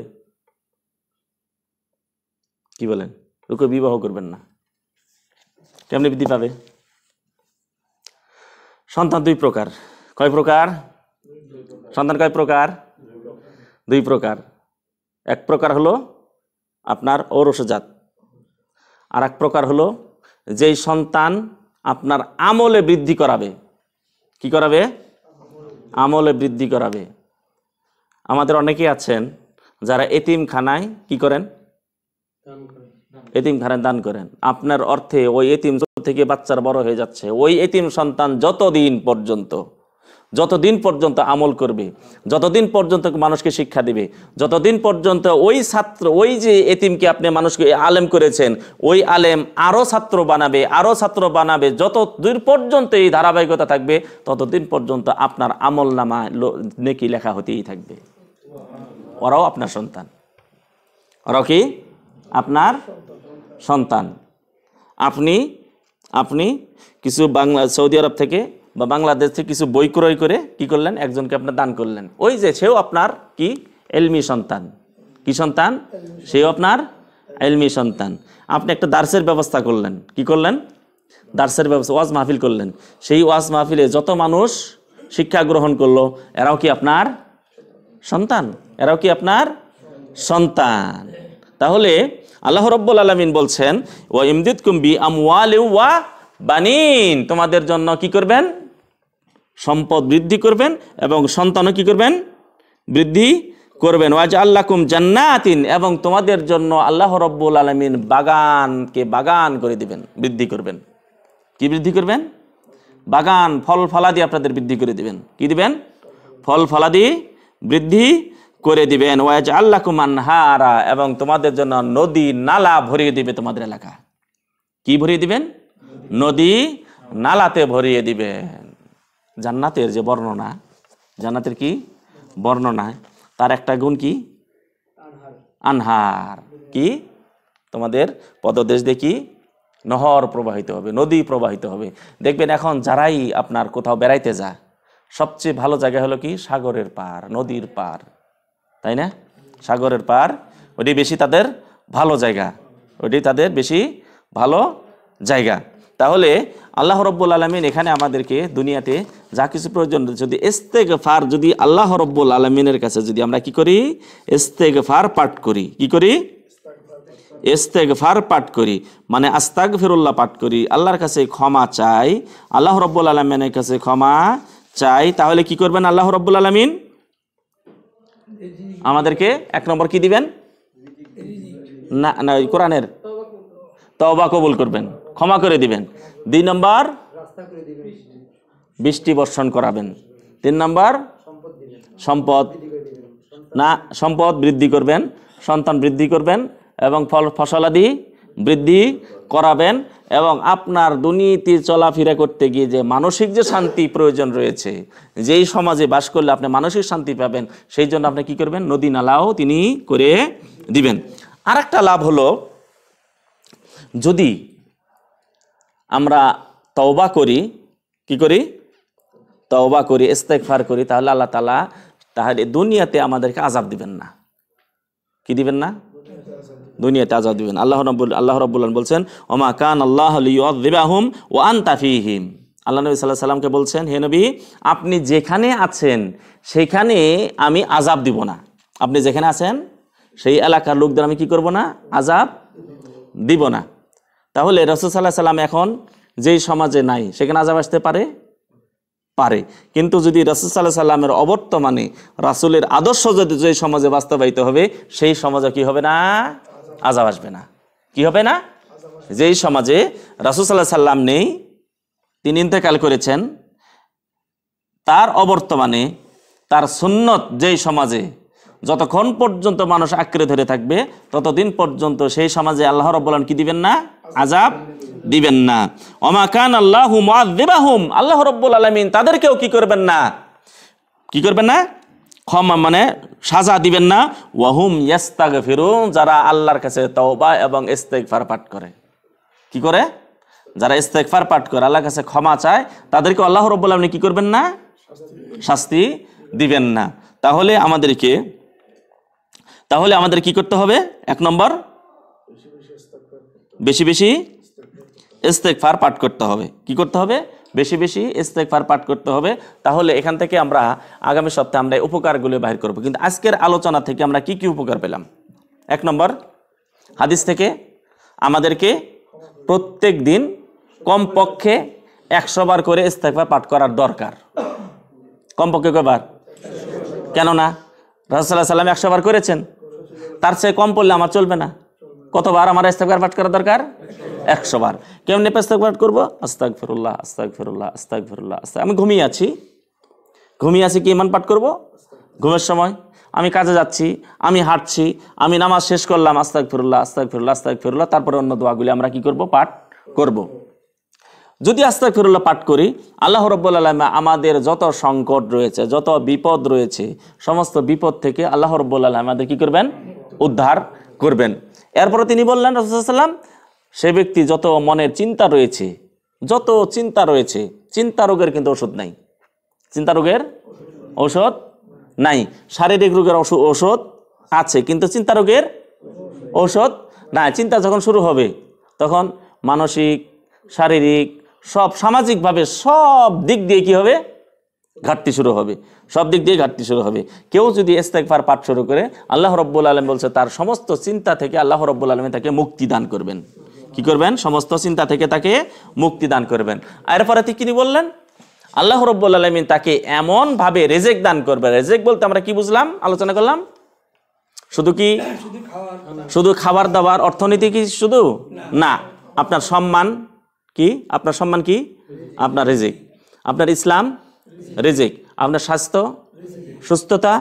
কি বলেন ওকে বিবাহ করবেন না কেমনে বৃদ্ধি পাবে সন্তান দুই প্রকার কয় প্রকার সন্তান কয় প্রকার দুই প্রকার এক প্রকার হলো আপনার ঔরসজাত আর এক প্রকার হলো যেই সন্তান আপনার আমলে বৃদ্ধি করাবে কি করাবে আমলে বৃদ্ধি করাবে আমাদের অনেকেই আছেন যারা এতিমখানায় কি করেন এতিমখানায় দান করেন আপনার অর্থে ওই এতিম থেকে বাচ্চার বড় হয়ে যাচ্ছে ওই এতিম সন্তান যতদিন পর্যন্ত যতদিন পর্যন্ত আমল করবে যতদিন পর্যন্ত মানুষকে শিক্ষা দিবে যতদিন পর্যন্ত ওই ছাত্র ওই যে এতিমকে আপনি মানুষকে আলেম করেছেন ওই আলেম আরও ছাত্র বানাবে আরও ছাত্র বানাবে যত দূর পর্যন্ত এই ধারাবাহিকতা থাকবে ততদিন পর্যন্ত আপনার আমল নামা নেকি লেখা হতেই থাকবে ওরাও আপনার সন্তান ওরাও কি আপনার সন্তান আপনি আপনি কিছু বাংলা সৌদি আরব থেকে বা বাংলাদেশ থেকে কিছু বই ক্রয় করে কি করলেন একজনকে আপনার দান করলেন ওই যে সেও আপনার কি এলমি সন্তান কি সন্তান সেও আপনার এলমি সন্তান আপনি একটা দার্সের ব্যবস্থা করলেন কি করলেন দার্সের ব্যবস্থা ওয়াজ মাহফিল করলেন সেই ওয়াজ মাহফিলে যত মানুষ শিক্ষা গ্রহণ করলো এরাও কি আপনার সন্তান এরাও কি আপনার সন্তান তাহলে আল্লাহ রব্বুল আলমিন বলছেন ও ইমদিদ কুম্বি আম ওয়া বানিন তোমাদের জন্য কি করবেন সম্পদ বৃদ্ধি করবেন এবং সন্তানও কী করবেন বৃদ্ধি করবেন ওয়াজ আল্লাহকুম জান্নাতিন এবং তোমাদের জন্য আল্লাহ রব্বুল আলমিন বাগানকে বাগান করে দিবেন বৃদ্ধি করবেন কি বৃদ্ধি করবেন বাগান ফল ফলাদি আপনাদের বৃদ্ধি করে দিবেন কি দিবেন ফল ফলাদি বৃদ্ধি করে দিবেন ওয়াজ আল্লাহকুম আনহারা এবং তোমাদের জন্য নদী নালা ভরিয়ে দিবে তোমাদের এলাকা কি ভরিয়ে দিবেন নদী নালাতে ভরিয়ে দিবেন জান্নাতের যে বর্ণনা জান্নাতের কি বর্ণনা তার একটা গুণ কি আনহার কি তোমাদের পদদেশ দেখি নহর প্রবাহিত হবে নদী প্রবাহিত হবে দেখবেন এখন যারাই আপনার কোথাও বেড়াইতে যা সবচেয়ে ভালো জায়গা হলো কি সাগরের পার নদীর পার তাই না সাগরের পার ওটি বেশি তাদের ভালো জায়গা ওটি তাদের বেশি ভালো জায়গা তাহলে আল্লাহ রব্বুল আলমিন এখানে আমাদেরকে দুনিয়াতে যা কিছু প্রয়োজন যদি এস্তেক ফার যদি আল্লাহ রব্বুল আলমিনের কাছে যদি আমরা কি করি এস্তেক ফার পাঠ করি কি করি ফার পাঠ করি মানে আস্তাক ফিরুল্লাহ পাঠ করি আল্লাহর কাছে ক্ষমা চাই আল্লাহ রব্বুল আলমিনের কাছে ক্ষমা চাই তাহলে কি করবেন আল্লাহ রব্বুল আলমিন আমাদেরকে এক নম্বর কি দিবেন না না কোরআনের তবা কবুল করবেন ক্ষমা করে দিবেন দুই নম্বর বৃষ্টি বর্ষণ করাবেন তিন নম্বর সম্পদ না সম্পদ বৃদ্ধি করবেন সন্তান বৃদ্ধি করবেন এবং ফল ফসলাদি বৃদ্ধি করাবেন এবং আপনার দুর্নীতি চলাফেরা করতে গিয়ে যে মানসিক যে শান্তি প্রয়োজন রয়েছে যেই সমাজে বাস করলে আপনি মানসিক শান্তি পাবেন সেই জন্য আপনি কি করবেন নদী নালাও তিনি করে দিবেন আর একটা লাভ হলো যদি আমরা তওবা করি কি করি তওবা করি ইস্তেকফার করি তাহলে আল্লাহ তালা তাহলে দুনিয়াতে আমাদেরকে আজাব দিবেন না কি দিবেন না দুনিয়াতে আজাব দিবেন আল্লাহ রব্বুল আল্লাহ রব্বুল বলছেন ওমা কান আল্লাহ আহম ও আন তাফিহিম আল্লাহ নবী সাল্লাহ সাল্লামকে বলছেন হে নবী আপনি যেখানে আছেন সেখানে আমি আজাব দিব না আপনি যেখানে আছেন সেই এলাকার লোকদের আমি কি করব না আজাব দিব না তাহলে রসুসাল্লাহ সাল্লাম এখন যেই সমাজে নাই সেখানে আজাব আসতে পারে পারে কিন্তু যদি রাসুলসাল্লাহ সাল্লামের অবর্তমানে রাসুলের আদর্শ যদি যে সমাজে বাস্তবায়িত হবে সেই সমাজে কি হবে না আজাব আসবে না কি হবে না যেই সমাজে রাসুলসাল্লাহ সাল্লাম নেই তিনি ইন্তেকাল করেছেন তার অবর্তমানে তার সুন্নত যেই সমাজে যতক্ষণ পর্যন্ত মানুষ আঁকড়ে ধরে থাকবে ততদিন পর্যন্ত সেই সমাজে আল্লাহ রব্বলান কি দিবেন না আজাব দিবেন না অমাকান আল্লাহ মুআযিবাহুম আল্লাহ রব্বুল আলামিন তাদেরকেও কি করবেন না কি করবেন না ক্ষমা মানে সাজা দিবেন না ওয়াহুম ইয়াস্তাগ ফিরুন যারা আল্লাহর কাছে তওবা এবং ইস্তেগফার পাঠ করে কি করে যারা ইস্তেগফার পাঠ করে আল্লাহর কাছে ক্ষমা চায় তাদেরকে আল্লাহ রব্বুল আলামিন কি করবেন না শাস্তি দিবেন না তাহলে আমাদেরকে তাহলে আমাদের কি করতে হবে এক নম্বর বেশি বেশি ফার পাঠ করতে হবে কি করতে হবে বেশি বেশি ফার পাঠ করতে হবে তাহলে এখান থেকে আমরা আগামী সপ্তাহে আমরা উপকারগুলো বাহির করব কিন্তু আজকের আলোচনা থেকে আমরা কি কি উপকার পেলাম এক নম্বর হাদিস থেকে আমাদেরকে প্রত্যেক দিন কমপক্ষে একশোবার করে ইস্তেকফার পাঠ করার দরকার কমপক্ষে কবার কেননা রাসুল্লাহ সাল্লাম একশোবার করেছেন তার চেয়ে কম পড়লে আমার চলবে না কতবার আমার ইস্তেকবার পাঠ করা দরকার একশো বার কেমনি পাঠ করবো আস্তাক ফিরুল্লাহ আস্তাক ফিরুল্লাহ আস্তাক ফিরুল্লাহ আস্তাক আমি ঘুমিয়ে আছি ঘুমিয়ে আছি কি ইমান পাঠ করব ঘুমের সময় আমি কাজে যাচ্ছি আমি হাঁটছি আমি নামাজ শেষ করলাম আস্তাক ফিরুল্লাহ আস্তাক ফিরুল্লাহ আস্তাক ফিরুল্লাহ তারপরে অন্য দোয়াগুলি আমরা কি করব পাঠ করব। যদি আস্তাক ফিরুল্লাহ পাঠ করি আল্লাহ রব্বুল আলমা আমাদের যত সংকট রয়েছে যত বিপদ রয়েছে সমস্ত বিপদ থেকে আল্লাহ রব্বুল আলম আমাদের কী করবেন উদ্ধার করবেন এরপরে তিনি বললেন রসুলাম সে ব্যক্তি যত মনের চিন্তা রয়েছে যত চিন্তা রয়েছে চিন্তা রোগের কিন্তু ওষুধ নাই চিন্তা রোগের ঔষধ নাই শারীরিক রোগের ওষুধ আছে কিন্তু চিন্তা রোগের ঔষধ না চিন্তা যখন শুরু হবে তখন মানসিক শারীরিক সব সামাজিকভাবে সব দিক দিয়ে কি হবে ঘাটতি শুরু হবে সব দিক দিয়ে ঘাটতি শুরু হবে কেউ যদি এস্তেকফার পাঠ শুরু করে আল্লাহ রব্বুল আলম বলছে তার সমস্ত চিন্তা থেকে আল্লাহ রব্বুল আলমে তাকে মুক্তি দান করবেন কি করবেন সমস্ত চিন্তা থেকে তাকে মুক্তি দান করবেন এরপরে তিনি বললেন আল্লাহ রব্বুল আলমিন তাকে এমনভাবে রেজেক দান করবে রেজেক বলতে আমরা কি বুঝলাম আলোচনা করলাম শুধু কি শুধু খাবার দাবার অর্থনীতি কি শুধু না আপনার সম্মান কি আপনার সম্মান কি আপনার রেজেক আপনার ইসলাম রিজিক আপনার স্বাস্থ্য সুস্থতা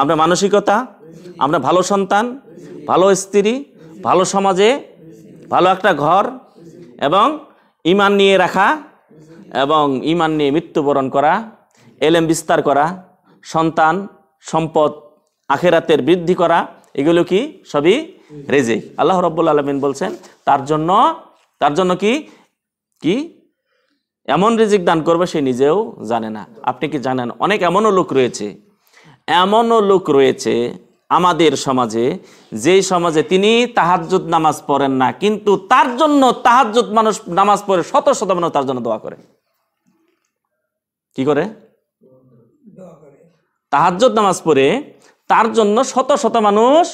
আপনার মানসিকতা আপনার ভালো সন্তান ভালো স্ত্রী ভালো সমাজে ভালো একটা ঘর এবং ইমান নিয়ে রাখা এবং ইমান নিয়ে মৃত্যুবরণ করা এলেম বিস্তার করা সন্তান সম্পদ আখেরাতের বৃদ্ধি করা এগুলো কি সবই রেজেক আল্লাহ রব্বুল আলমিন বলছেন তার জন্য তার জন্য কি কি এমন রিজিক দান করবে সে নিজেও জানে না আপনি কি জানেন অনেক এমনও লোক রয়েছে এমনও লোক রয়েছে আমাদের সমাজে যেই সমাজে তিনি তাহাজ্জুদ নামাজ পড়েন না কিন্তু তার জন্য তাহাজ্জুদ মানুষ নামাজ পড়ে শত শত মানুষ তার জন্য দোয়া করে কি করে তাহাজ্জুদ নামাজ পড়ে তার জন্য শত শত মানুষ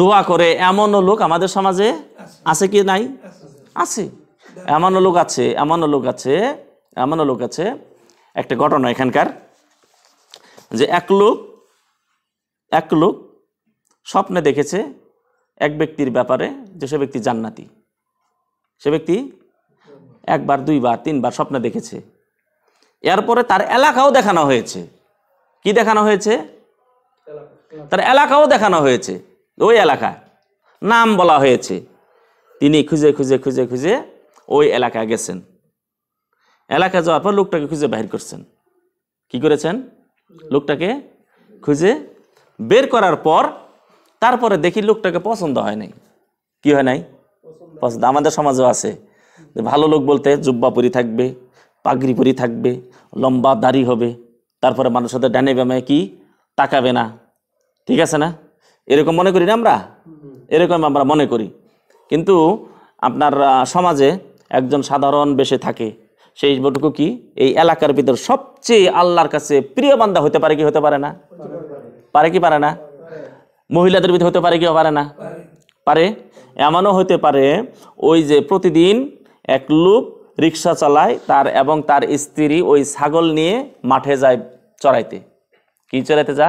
দোয়া করে এমনও লোক আমাদের সমাজে আছে কি নাই আছে এমনও লোক আছে এমনও লোক আছে এমনও লোক আছে একটা ঘটনা এখানকার যে এক লোক এক লোক স্বপ্নে দেখেছে এক ব্যক্তির ব্যাপারে যে সে ব্যক্তি জান্নাতি সে ব্যক্তি একবার দুইবার তিনবার স্বপ্নে দেখেছে এরপরে তার এলাকাও দেখানো হয়েছে কি দেখানো হয়েছে তার এলাকাও দেখানো হয়েছে ওই এলাকা নাম বলা হয়েছে তিনি খুঁজে খুঁজে খুঁজে খুঁজে ওই এলাকায় গেছেন এলাকায় যাওয়ার পর লোকটাকে খুঁজে বাহির করছেন কি করেছেন লোকটাকে খুঁজে বের করার পর তারপরে দেখি লোকটাকে পছন্দ হয় নাই কি হয় নাই পছন্দ আমাদের সমাজেও আছে ভালো লোক বলতে জুব্বা পরি থাকবে পাগড়ি পরি থাকবে লম্বা দাড়ি হবে তারপরে মানুষের সাথে ডানে ব্যামে কি তাকাবে না ঠিক আছে না এরকম মনে করি না আমরা এরকম আমরা মনে করি কিন্তু আপনার সমাজে একজন সাধারণ বেশে থাকে সেই বটুকু কি এই এলাকার ভিতর সবচেয়ে আল্লাহর কাছে প্রিয় বান্দা হতে পারে কি হতে পারে না পারে কি পারে না মহিলাদের ভিতরে হতে পারে কি পারে না পারে এমনও হতে পারে ওই যে প্রতিদিন এক লোক রিক্সা চালায় তার এবং তার স্ত্রী ওই ছাগল নিয়ে মাঠে যায় চড়াইতে কি চড়াইতে যা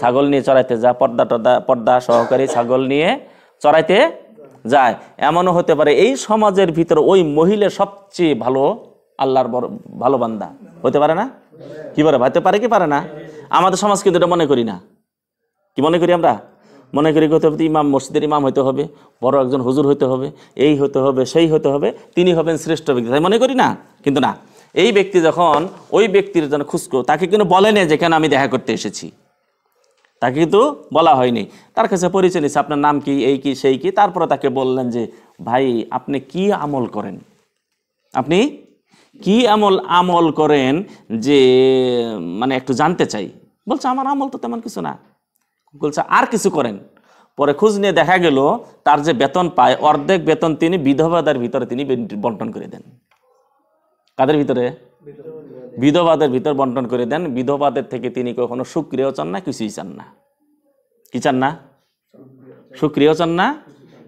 ছাগল নিয়ে চড়াইতে যা পর্দা টর্দা পর্দা সহকারী ছাগল নিয়ে চড়াইতে যায় এমনও হতে পারে এই সমাজের ভিতরে ওই মহিলা সবচেয়ে ভালো আল্লাহর ভালো বান্দা হতে পারে না কি বলে হতে পারে কি পারে না আমাদের সমাজ কিন্তু এটা মনে করি না কি মনে করি আমরা মনে করি হতে হবে ইমাম মসজিদের ইমাম হতে হবে বড় একজন হুজুর হতে হবে এই হতে হবে সেই হতে হবে তিনি হবেন শ্রেষ্ঠ ব্যক্তি তাই মনে করি না কিন্তু না এই ব্যক্তি যখন ওই ব্যক্তির জন্য খুশকো তাকে কিন্তু বলে না যে কেন আমি দেখা করতে এসেছি তাকে কিন্তু বলা হয়নি তার কাছে পরিচয় নিচ্ছে আপনার নাম কি এই কি সেই কি তারপরে তাকে বললেন যে ভাই আপনি কি আমল করেন আপনি কি আমল আমল করেন যে মানে একটু জানতে চাই বলছে আমার আমল তো তেমন কিছু না বলছে আর কিছু করেন পরে খোঁজ নিয়ে দেখা গেল তার যে বেতন পায় অর্ধেক বেতন তিনি বিধবাদের ভিতরে তিনি বন্টন করে দেন কাদের ভিতরে বিধবাদের ভিতর বন্টন করে দেন বিধবাদের থেকে তিনি কখনো সুক্রিয় চান না কিছুই চান না কি চান না সুক্রিয় চান না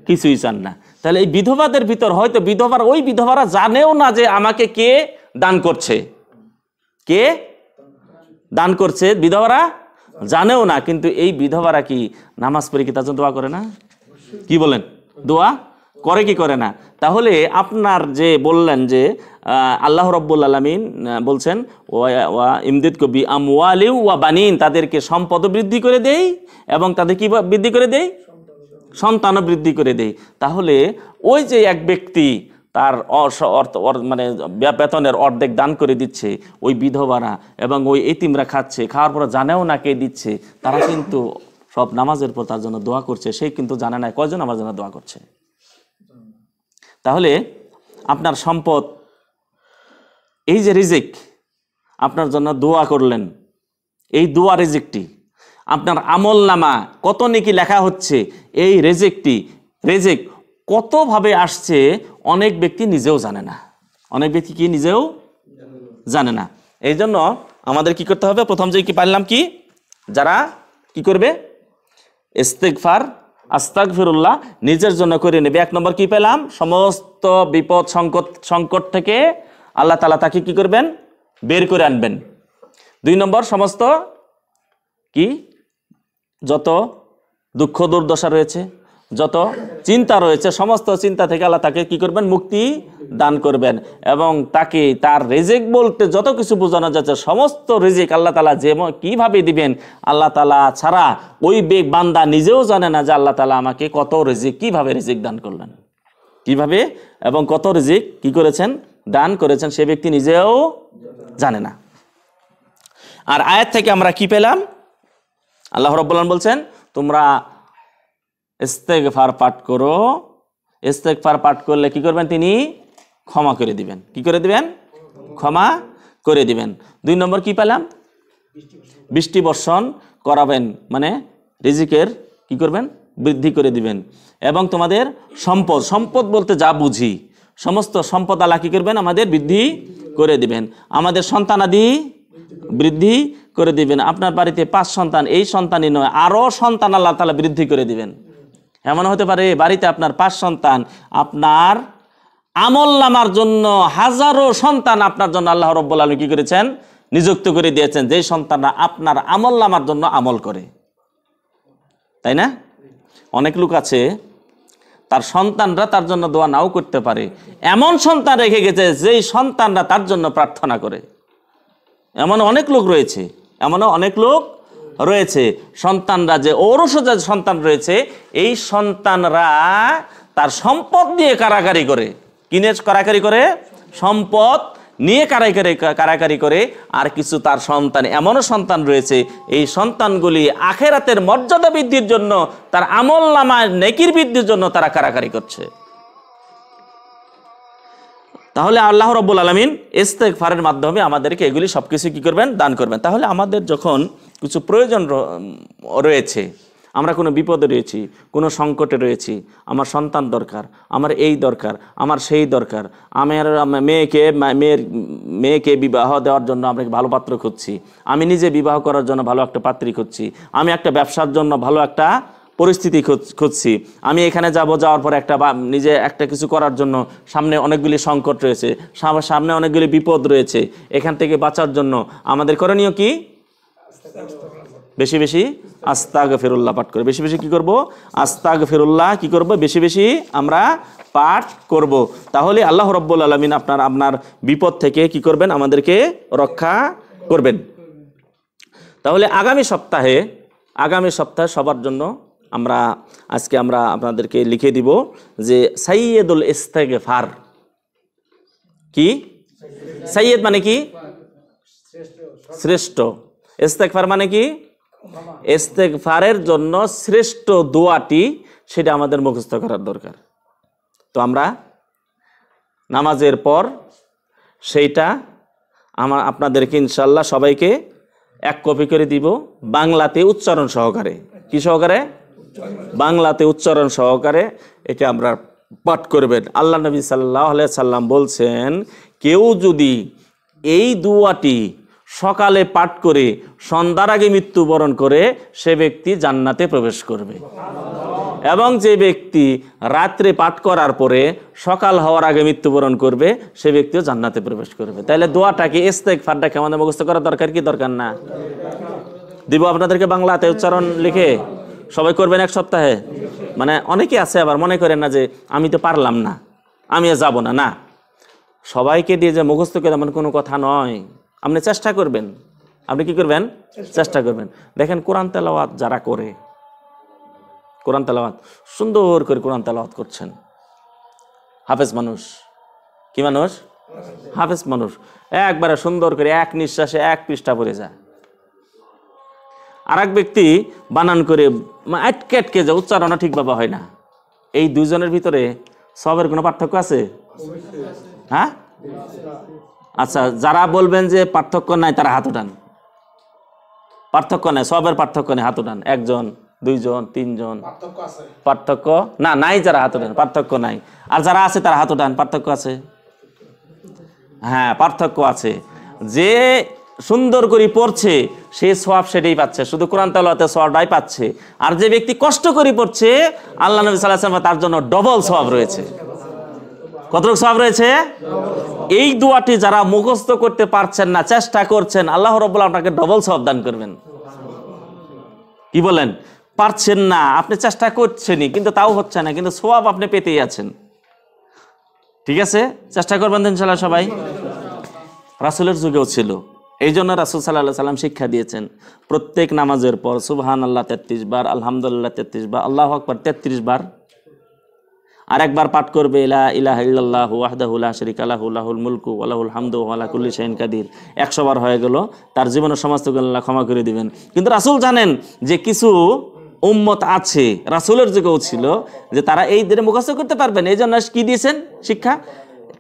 কিছুই চান না তাহলে এই বিধবাদের ভিতর হয়তো বিধবার ওই বিধবারা জানেও না যে আমাকে কে দান করছে কে দান করছে বিধবারা জানেও না কিন্তু এই বিধবারা কি নামাজ পড়ে কি তার জন্য দোয়া করে না কি বলেন দোয়া করে কি করে না তাহলে আপনার যে বললেন যে আল্লাহ রব্বুল আলমিন বলছেন ওয়া ইমদিদ কবি আমওয়ালিউ ওয়া বানিন তাদেরকে সম্পদ বৃদ্ধি করে দেই এবং তাদের কি বৃদ্ধি করে দেই সন্তানও বৃদ্ধি করে দেই তাহলে ওই যে এক ব্যক্তি তার অর্থ মানে বেতনের অর্ধেক দান করে দিচ্ছে ওই বিধবারা এবং ওই এতিমরা খাচ্ছে খাওয়ার পর জানেও না কে দিচ্ছে তারা কিন্তু সব নামাজের পর তার জন্য দোয়া করছে সেই কিন্তু জানে না কয়জন আমার জন্য দোয়া করছে তাহলে আপনার সম্পদ এই যে রিজিক আপনার জন্য দোয়া করলেন এই দোয়া রেজিকটি আপনার আমল নামা কত নেকি লেখা হচ্ছে এই রেজিকটি রেজিক কতভাবে আসছে অনেক ব্যক্তি নিজেও জানে না অনেক ব্যক্তি কি নিজেও জানে না এই জন্য আমাদের কি করতে হবে প্রথম যে কি পারলাম কি যারা কি করবে ইস্তেকফার আস্তাক ফিরুল্লাহ নিজের জন্য করে নেবে এক নম্বর কি পেলাম সমস্ত বিপদ সংকট সংকট থেকে আল্লাহ তালা তাকে কি করবেন বের করে আনবেন দুই নম্বর সমস্ত কি যত দুঃখ দুর্দশা রয়েছে যত চিন্তা রয়েছে সমস্ত চিন্তা থেকে আল্লাহ তাকে কি করবেন মুক্তি দান করবেন এবং তাকে তার রেজেক বলতে যত কিছু বোঝানো যাচ্ছে সমস্ত রেজেক আল্লাহ তালা যে কীভাবে দিবেন আল্লাহ তালা ছাড়া ওই বেগ বান্দা নিজেও জানে না যে আল্লাহ তালা আমাকে কত রেজিক কিভাবে রেজিক দান করলেন কিভাবে এবং কত রেজিক কি করেছেন দান করেছেন সে ব্যক্তি নিজেও জানে না আর আয়ের থেকে আমরা কি পেলাম আল্লাহ রব্বুল্লান বলছেন তোমরা ইস্তেকফার পাঠ করো ইস্তেকফার পাঠ করলে কি করবেন তিনি ক্ষমা করে দিবেন কি করে দিবেন ক্ষমা করে দিবেন দুই নম্বর কি পেলাম বৃষ্টি বর্ষণ করাবেন মানে রিজিকের কি করবেন বৃদ্ধি করে দিবেন এবং তোমাদের সম্পদ সম্পদ বলতে যা বুঝি সমস্ত সম্পদ আলা কী করবেন আমাদের বৃদ্ধি করে দিবেন আমাদের সন্তানাদি বৃদ্ধি করে দিবেন আপনার বাড়িতে পাঁচ সন্তান এই সন্তানই নয় আরও সন্তান আল্লাহ তালা বৃদ্ধি করে দিবেন এমন হতে পারে বাড়িতে আপনার পাঁচ সন্তান আপনার আমল নামার জন্য হাজারো সন্তান আপনার জন্য আল্লাহ রব্বুল আলম কি করেছেন নিযুক্ত করে দিয়েছেন যে সন্তানরা আপনার আমল নামার জন্য আমল করে তাই না অনেক লোক আছে তার সন্তানরা তার জন্য দোয়া নাও করতে পারে এমন সন্তান রেখে গেছে যেই সন্তানরা তার জন্য প্রার্থনা করে এমন অনেক লোক রয়েছে এমনও অনেক লোক রয়েছে সন্তানরা যে ওরসও যে সন্তান রয়েছে এই সন্তানরা তার সম্পদ নিয়ে কারাকারি করে কিনে কারাকারি করে সম্পদ নিয়ে কারাকারি কারাকারি করে আর কিছু তার সন্তান এমনও সন্তান রয়েছে এই সন্তানগুলি আখেরাতের মর্যাদা বৃদ্ধির জন্য তার আমল নামায় নেকির বৃদ্ধির জন্য তারা কারাকারি করছে তাহলে আল্লাহ রব্বুল আলমিন ইস্তেকফারের মাধ্যমে আমাদেরকে এগুলি সব কিছু কী করবেন দান করবেন তাহলে আমাদের যখন কিছু প্রয়োজন রয়েছে আমরা কোনো বিপদে রয়েছি কোনো সংকটে রয়েছি আমার সন্তান দরকার আমার এই দরকার আমার সেই দরকার আমার মেয়েকে মেয়ের মেয়েকে বিবাহ দেওয়ার জন্য আমরা ভালো পাত্র খুঁজছি আমি নিজে বিবাহ করার জন্য ভালো একটা পাত্রী খুঁজছি আমি একটা ব্যবসার জন্য ভালো একটা পরিস্থিতি খুঁজছি আমি এখানে যাব যাওয়ার পর একটা বা নিজে একটা কিছু করার জন্য সামনে অনেকগুলি সংকট রয়েছে সামনে অনেকগুলি বিপদ রয়েছে এখান থেকে বাঁচার জন্য আমাদের করণীয় কি বেশি বেশি আস্তাগ ফেরুল্লাহ পাঠ করে বেশি বেশি কি করব আস্তাগ ফেরুল্লাহ কি করব বেশি বেশি আমরা পাঠ করব তাহলে আল্লাহ রব্বুল আলমিন আপনার আপনার বিপদ থেকে কি করবেন আমাদেরকে রক্ষা করবেন তাহলে আগামী সপ্তাহে আগামী সপ্তাহে সবার জন্য আমরা আজকে আমরা আপনাদেরকে লিখে দিব যে সাইয়েদুল ফার কি সাইয়েদ মানে কি শ্রেষ্ঠ ফার মানে কি ফারের জন্য শ্রেষ্ঠ দোয়াটি সেটা আমাদের মুখস্থ করার দরকার তো আমরা নামাজের পর সেইটা আমার আপনাদেরকে ইনশাল্লাহ সবাইকে এক কপি করে দিব বাংলাতে উচ্চারণ সহকারে কি সহকারে বাংলাতে উচ্চারণ সহকারে এটা আমরা পাঠ করবেন আল্লাহ নবী সাল্লাহ সাল্লাম বলছেন কেউ যদি এই দুয়াটি সকালে পাঠ করে সন্ধ্যার আগে মৃত্যুবরণ করে সে ব্যক্তি জান্নাতে প্রবেশ করবে এবং যে ব্যক্তি রাত্রে পাঠ করার পরে সকাল হওয়ার আগে মৃত্যুবরণ করবে সে ব্যক্তিও জান্নাতে প্রবেশ করবে তাহলে দোয়াটাকে এস্তেক ফাড্ডাকে আমাদের মুখস্থ করা দরকার কি দরকার না দিব আপনাদেরকে বাংলাতে উচ্চারণ লিখে সবাই করবেন এক সপ্তাহে মানে অনেকে আছে আবার মনে করেন না যে আমি তো পারলাম না আমি যাব না না সবাইকে দিয়ে যে মুখস্থ করে এমন কোনো কথা নয় আপনি চেষ্টা করবেন আপনি কি করবেন চেষ্টা করবেন দেখেন কোরআন তেলাওয়াত যারা করে কোরআন তেলাওয়াত সুন্দর করে কোরআন তেলাওয়াত করছেন হাফেজ মানুষ কি মানুষ হাফেজ মানুষ একবারে সুন্দর করে এক নিঃশ্বাসে এক পৃষ্ঠা পড়ে যায় আর ব্যক্তি বানান করে আটকে আটকে যায় উচ্চারণও ঠিকভাবে হয় না এই দুইজনের ভিতরে সবের কোনো পার্থক্য আছে হ্যাঁ আচ্ছা যারা বলবেন যে পার্থক্য নাই তারা হাত উঠান পার্থক্য নাই সবের পার্থক্য নেই হাত উঠান একজন দুইজন তিনজন পার্থক্য না নাই যারা হাত উঠান পার্থক্য নাই আর যারা আছে তারা হাত উঠান পার্থক্য আছে হ্যাঁ পার্থক্য আছে যে সুন্দর করে পড়ছে সে সোয়াব সেটাই পাচ্ছে শুধু কোরআন তালাতে সবটাই পাচ্ছে আর যে ব্যক্তি কষ্ট করে পড়ছে আল্লাহ নবী সাল্লাহ তার জন্য ডবল সব রয়েছে কতটুক সব রয়েছে এই দোয়াটি যারা মুখস্থ করতে পারছেন না চেষ্টা করছেন আল্লাহ রব্বুল আপনাকে ডবল সব দান করবেন কি বলেন পারছেন না আপনি চেষ্টা করছেনই কিন্তু তাও হচ্ছে না কিন্তু সোয়াব আপনি পেতেই আছেন ঠিক আছে চেষ্টা করবেন দিন সবাই রাসুলের যুগেও ছিল এই জন্য রাসুল সাল্লাহ সাল্লাম শিক্ষা দিয়েছেন প্রত্যেক নামাজের পর সুবহান আল্লাহ তেত্রিশ বার আলহামদুলিল্লাহ তেত্রিশ বার আল্লাহ আকবর তেত্রিশ বার আর একবার পাঠ করবে ইলা ইলাহ ইল্লাহ ওয়াহদাহুল্লাহ শরিক আলাহুল্লাহুল মুলকু আলাহুল হামদু শাহিন কাদির একশো বার হয়ে গেল তার জীবনের সমস্ত আল্লাহ ক্ষমা করে দিবেন কিন্তু রাসুল জানেন যে কিছু উম্মত আছে রাসুলের যুগেও ছিল যে তারা এই দিনে মুখস্থ করতে পারবেন এই জন্য কী দিয়েছেন শিক্ষা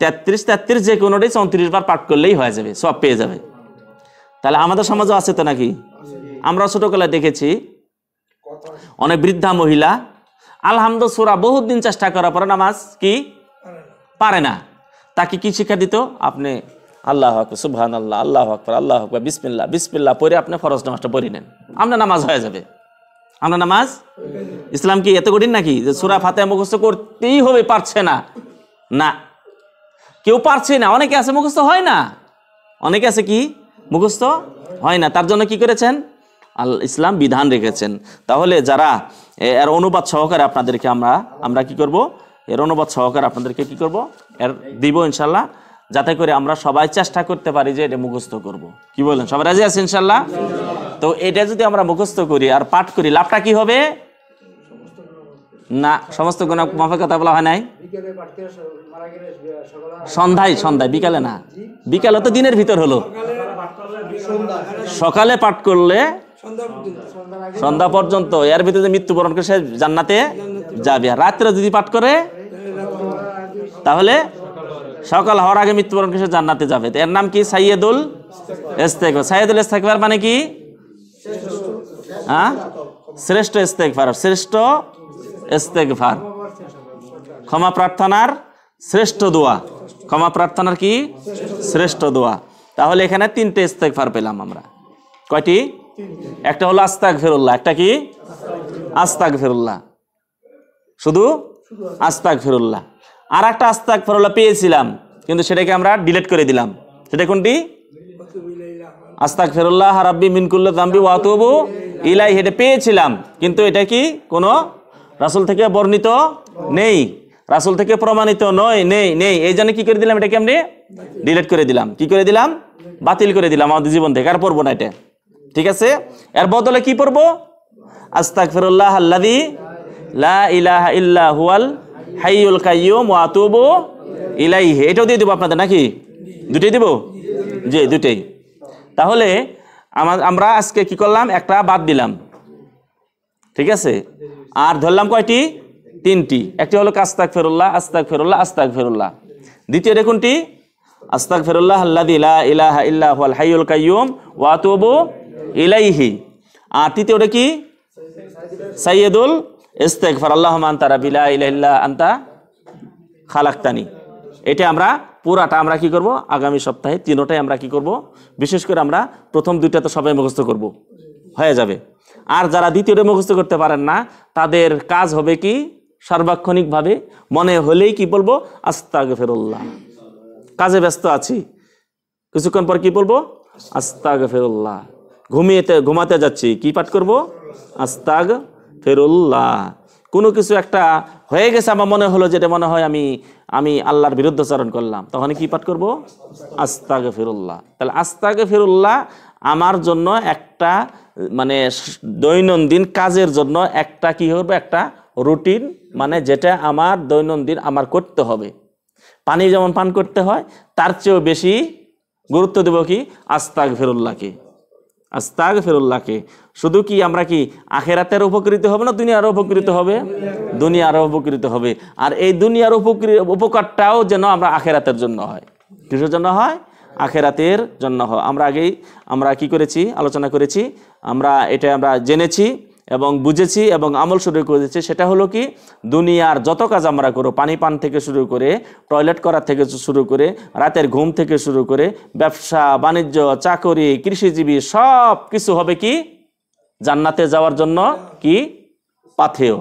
তেত্রিশ তেত্রিশ যে কোনোটাই চৌত্রিশ বার পাঠ করলেই হয়ে যাবে সব পেয়ে যাবে তাহলে আমাদের সমাজও আছে তো নাকি আমরা ছোটোবেলায় দেখেছি অনেক বৃদ্ধা মহিলা আলহামদ সুরা বহুত দিন চেষ্টা করার পরে নামাজ কি পারে না তাকে কি শিক্ষা দিত আপনি আল্লাহ সুবহান আল্লাহ আল্লাহ আকবর আল্লাহ আকবর বিসমিল্লা বিসমিল্লা পরে আপনি ফরজ নামাজটা পড়ে নেন আপনার নামাজ হয়ে যাবে আপনার নামাজ ইসলাম কি এত কঠিন নাকি যে সুরা ফাতে মুখস্থ করতেই হবে পারছে না না কেউ পারছে না অনেকে আছে মুখস্থ হয় না অনেকে আছে কি মুখস্থ হয় না তার জন্য কি করেছেন আল ইসলাম বিধান রেখেছেন তাহলে যারা এর অনুবাদ সহকারে আপনাদেরকে আমরা আমরা কি করব এর অনুবাদ সহকারে আপনাদেরকে কি করব এর দিব ইনশাল্লাহ যাতে করে আমরা সবাই চেষ্টা করতে পারি যে এটা মুখস্থ করব কি বলেন সবাই রাজি আছে ইনশাল্লাহ তো এটা যদি আমরা মুখস্থ করি আর পাঠ করি লাভটা কি হবে না সমস্ত কোনো মাফে কথা বলা হয় নাই সন্ধ্যায় সন্ধ্যায় বিকালে না বিকালে তো দিনের ভিতর হলো সকালে পাঠ করলে সন্ধ্যা পর্যন্ত এর ভিতরে মৃত্যুবরণ করে সে জান্নাতে যাবে রাত্রে যদি পাঠ করে তাহলে সকাল হওয়ার আগে মৃত্যুবরণ করে সে জান্নাতে যাবে এর নাম কি সাইয়েদুল ইস্তেকবার সাইয়েদুল ইস্তেকবার মানে কি হ্যাঁ শ্রেষ্ঠ ইস্তেকবার শ্রেষ্ঠ ইস্তেকবার ক্ষমা প্রার্থনার শ্রেষ্ঠ দোয়া ক্ষমা প্রার্থনার কি শ্রেষ্ঠ দোয়া তাহলে এখানে তিনটে ইস্তেকফার পেলাম আমরা কয়টি একটা হলো আস্তাক ফেরুল্লাহ একটা কি আস্তাক ফেরুল্লাহ শুধু আস্তাক ফেরুল্লাহ আর একটা আস্তাক ফেরুল্লাহ পেয়েছিলাম কিন্তু সেটাকে আমরা ডিলেট করে দিলাম সেটা কোনটি আস্তাক ফেরুল্লাহ হারাব্বি মিনকুল্লা তাম্বি ওয়াতুবু ইলাই হেঁটে পেয়েছিলাম কিন্তু এটা কি কোনো রাসুল থেকে বর্ণিত নেই রাসুল থেকে প্রমাণিত নয় নেই নেই এই জন্য কি করে দিলাম এটাকে আমি ডিলিট করে দিলাম কি করে দিলাম বাতিল করে দিলাম আমাদের জীবন থেকে আর পড়বো না এটা ঠিক আছে এর বদলে কি পড়বো আস্তাক ফিরুল্লাহ আল্লাদি লাহ ইল্লা হুয়াল হাইউল কাইম ইলাই ইলাইহে এটাও দিয়ে দেবো আপনাদের নাকি দুটোই দিব জি দুটোই তাহলে আমার আমরা আজকে কি করলাম একটা বাদ দিলাম ঠিক আছে আর ধরলাম কয়টি তিনটি একটি হলো আস্তাক ফেরুল্লাহ আস্তাক ফেরুল্লাহ আস্তাক ফেরুল্লাহ রে কোনটি আস্তাক ফেরুল্লাহ আল্লাহ ইলাহ হাইউল কাইম ওয়াতুবু ইলাইহি আর তৃতীয়টা কি সাইয়েদুল ফর আল্লাহ আন্তারা বিলা ইলাহিল্লা আন্তা খালাক্তানি এটা আমরা পুরাটা আমরা কি করব আগামী সপ্তাহে তিনোটাই আমরা কি করব বিশেষ করে আমরা প্রথম দুইটা তো সবাই মুখস্থ করব হয়ে যাবে আর যারা দ্বিতীয়টা মুখস্থ করতে পারেন না তাদের কাজ হবে কি সার্বাক্ষণিকভাবে মনে হলেই কি বলবো আস্তাগ ফেরুল্লাহ কাজে ব্যস্ত আছি কিছুক্ষণ পর কি বলবো আস্তাগ ফেরুল্লাহ ঘুমিয়েতে ঘুমাতে যাচ্ছি কি পাঠ করব আস্তাগ ফেরুল্লাহ কোনো কিছু একটা হয়ে গেছে আমার মনে হলো যেটা মনে হয় আমি আমি আল্লাহর বিরুদ্ধাচরণ করলাম তখন কি পাঠ করব আস্তাগ ফেরুল্লাহ তাহলে আস্তাগ ফেরুল্লাহ আমার জন্য একটা মানে দৈনন্দিন কাজের জন্য একটা কি করবো একটা রুটিন মানে যেটা আমার দৈনন্দিন আমার করতে হবে পানি যেমন পান করতে হয় তার চেয়েও বেশি গুরুত্ব দেব কি আস্তাক ফেরুল্লাহকে আস্তাক ফেরুল্লাহকে শুধু কি আমরা কি আখেরাতের উপকৃত হবে না দুনিয়ার উপকৃত হবে দুনিয়ার উপকৃত হবে আর এই দুনিয়ার উপকৃত উপকারটাও যেন আমরা আখেরাতের জন্য হয় কিসের জন্য হয় আখেরাতের জন্য হয় আমরা আগেই আমরা কি করেছি আলোচনা করেছি আমরা এটা আমরা জেনেছি এবং বুঝেছি এবং আমল শুরু করেছি সেটা হলো কি দুনিয়ার যত কাজ আমরা করো পানি পান থেকে শুরু করে টয়লেট করা থেকে শুরু করে রাতের ঘুম থেকে শুরু করে ব্যবসা বাণিজ্য চাকরি কৃষিজীবী সব কিছু হবে কি জান্নাতে যাওয়ার জন্য কি পাথেয়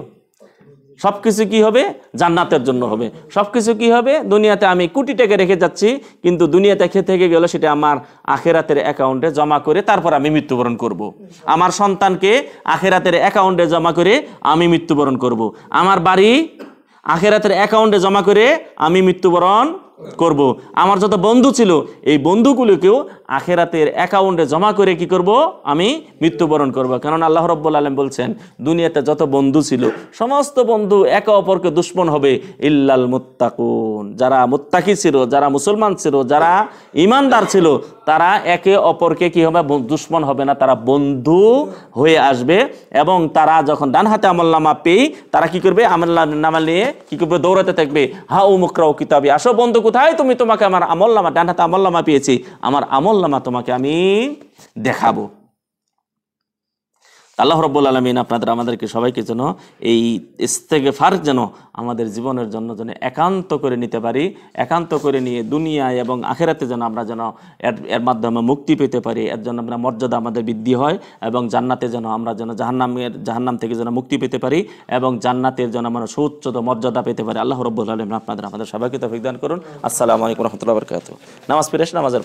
সব কিছু কী হবে জান্নাতের জন্য হবে সব কিছু কী হবে দুনিয়াতে আমি কোটি টাকা রেখে যাচ্ছি কিন্তু দুনিয়াতে খেয়ে থেকে গেলে সেটা আমার আখেরাতের অ্যাকাউন্টে জমা করে তারপর আমি মৃত্যুবরণ করব। আমার সন্তানকে আখেরাতের অ্যাকাউন্টে জমা করে আমি মৃত্যুবরণ করব। আমার বাড়ি আখেরাতের অ্যাকাউন্টে জমা করে আমি মৃত্যুবরণ করব। আমার যত বন্ধু ছিল এই বন্ধুগুলোকেও আখেরাতের অ্যাকাউন্টে জমা করে কি করব আমি মৃত্যুবরণ করব। কারণ আল্লাহ রব্বুল আলম বলছেন দুনিয়াতে যত বন্ধু ছিল সমস্ত বন্ধু একে অপরকে দুশ্মন হবে ইল্লাল মুত্তাকুন যারা মোত্তাকি ছিল যারা মুসলমান ছিল যারা ইমানদার ছিল তারা একে অপরকে কি হবে দুশ্মন হবে না তারা বন্ধু হয়ে আসবে এবং তারা যখন ডান হাতে আমল্লামা পেয়ে তারা কি করবে নামা নিয়ে কি করবে দৌড়াতে থাকবে হা ও মুকরাও কিতাবি আসো বন্ধু কোথায় তুমি তোমাকে আমার আমল্লামা ডান হাতে আমল্লামা পেয়েছি আমার আমল্লামা তোমাকে আমি দেখাবো আল্লাহ রব্বুল আলমিন আপনাদের আমাদেরকে সবাইকে যেন এই ফার যেন আমাদের জীবনের জন্য যেন একান্ত করে নিতে পারি একান্ত করে নিয়ে দুনিয়ায় এবং আখেরাতে যেন আমরা যেন এর এর মাধ্যমে মুক্তি পেতে পারি এর জন্য আমরা মর্যাদা আমাদের বৃদ্ধি হয় এবং জান্নাতে যেন আমরা যেন জাহান্নামের জাহান্নাম থেকে যেন মুক্তি পেতে পারি এবং জান্নাতের যেন আমরা সুচ্চত মর্যাদা পেতে পারি আল্লাহ রব্বুল আলমিন আপনাদের আমাদের সবাইকে তো দান করুন আসসালামু আলাইকুম রহমতুল্লাহ বরকাত নামাজ ফিরেস নামাজের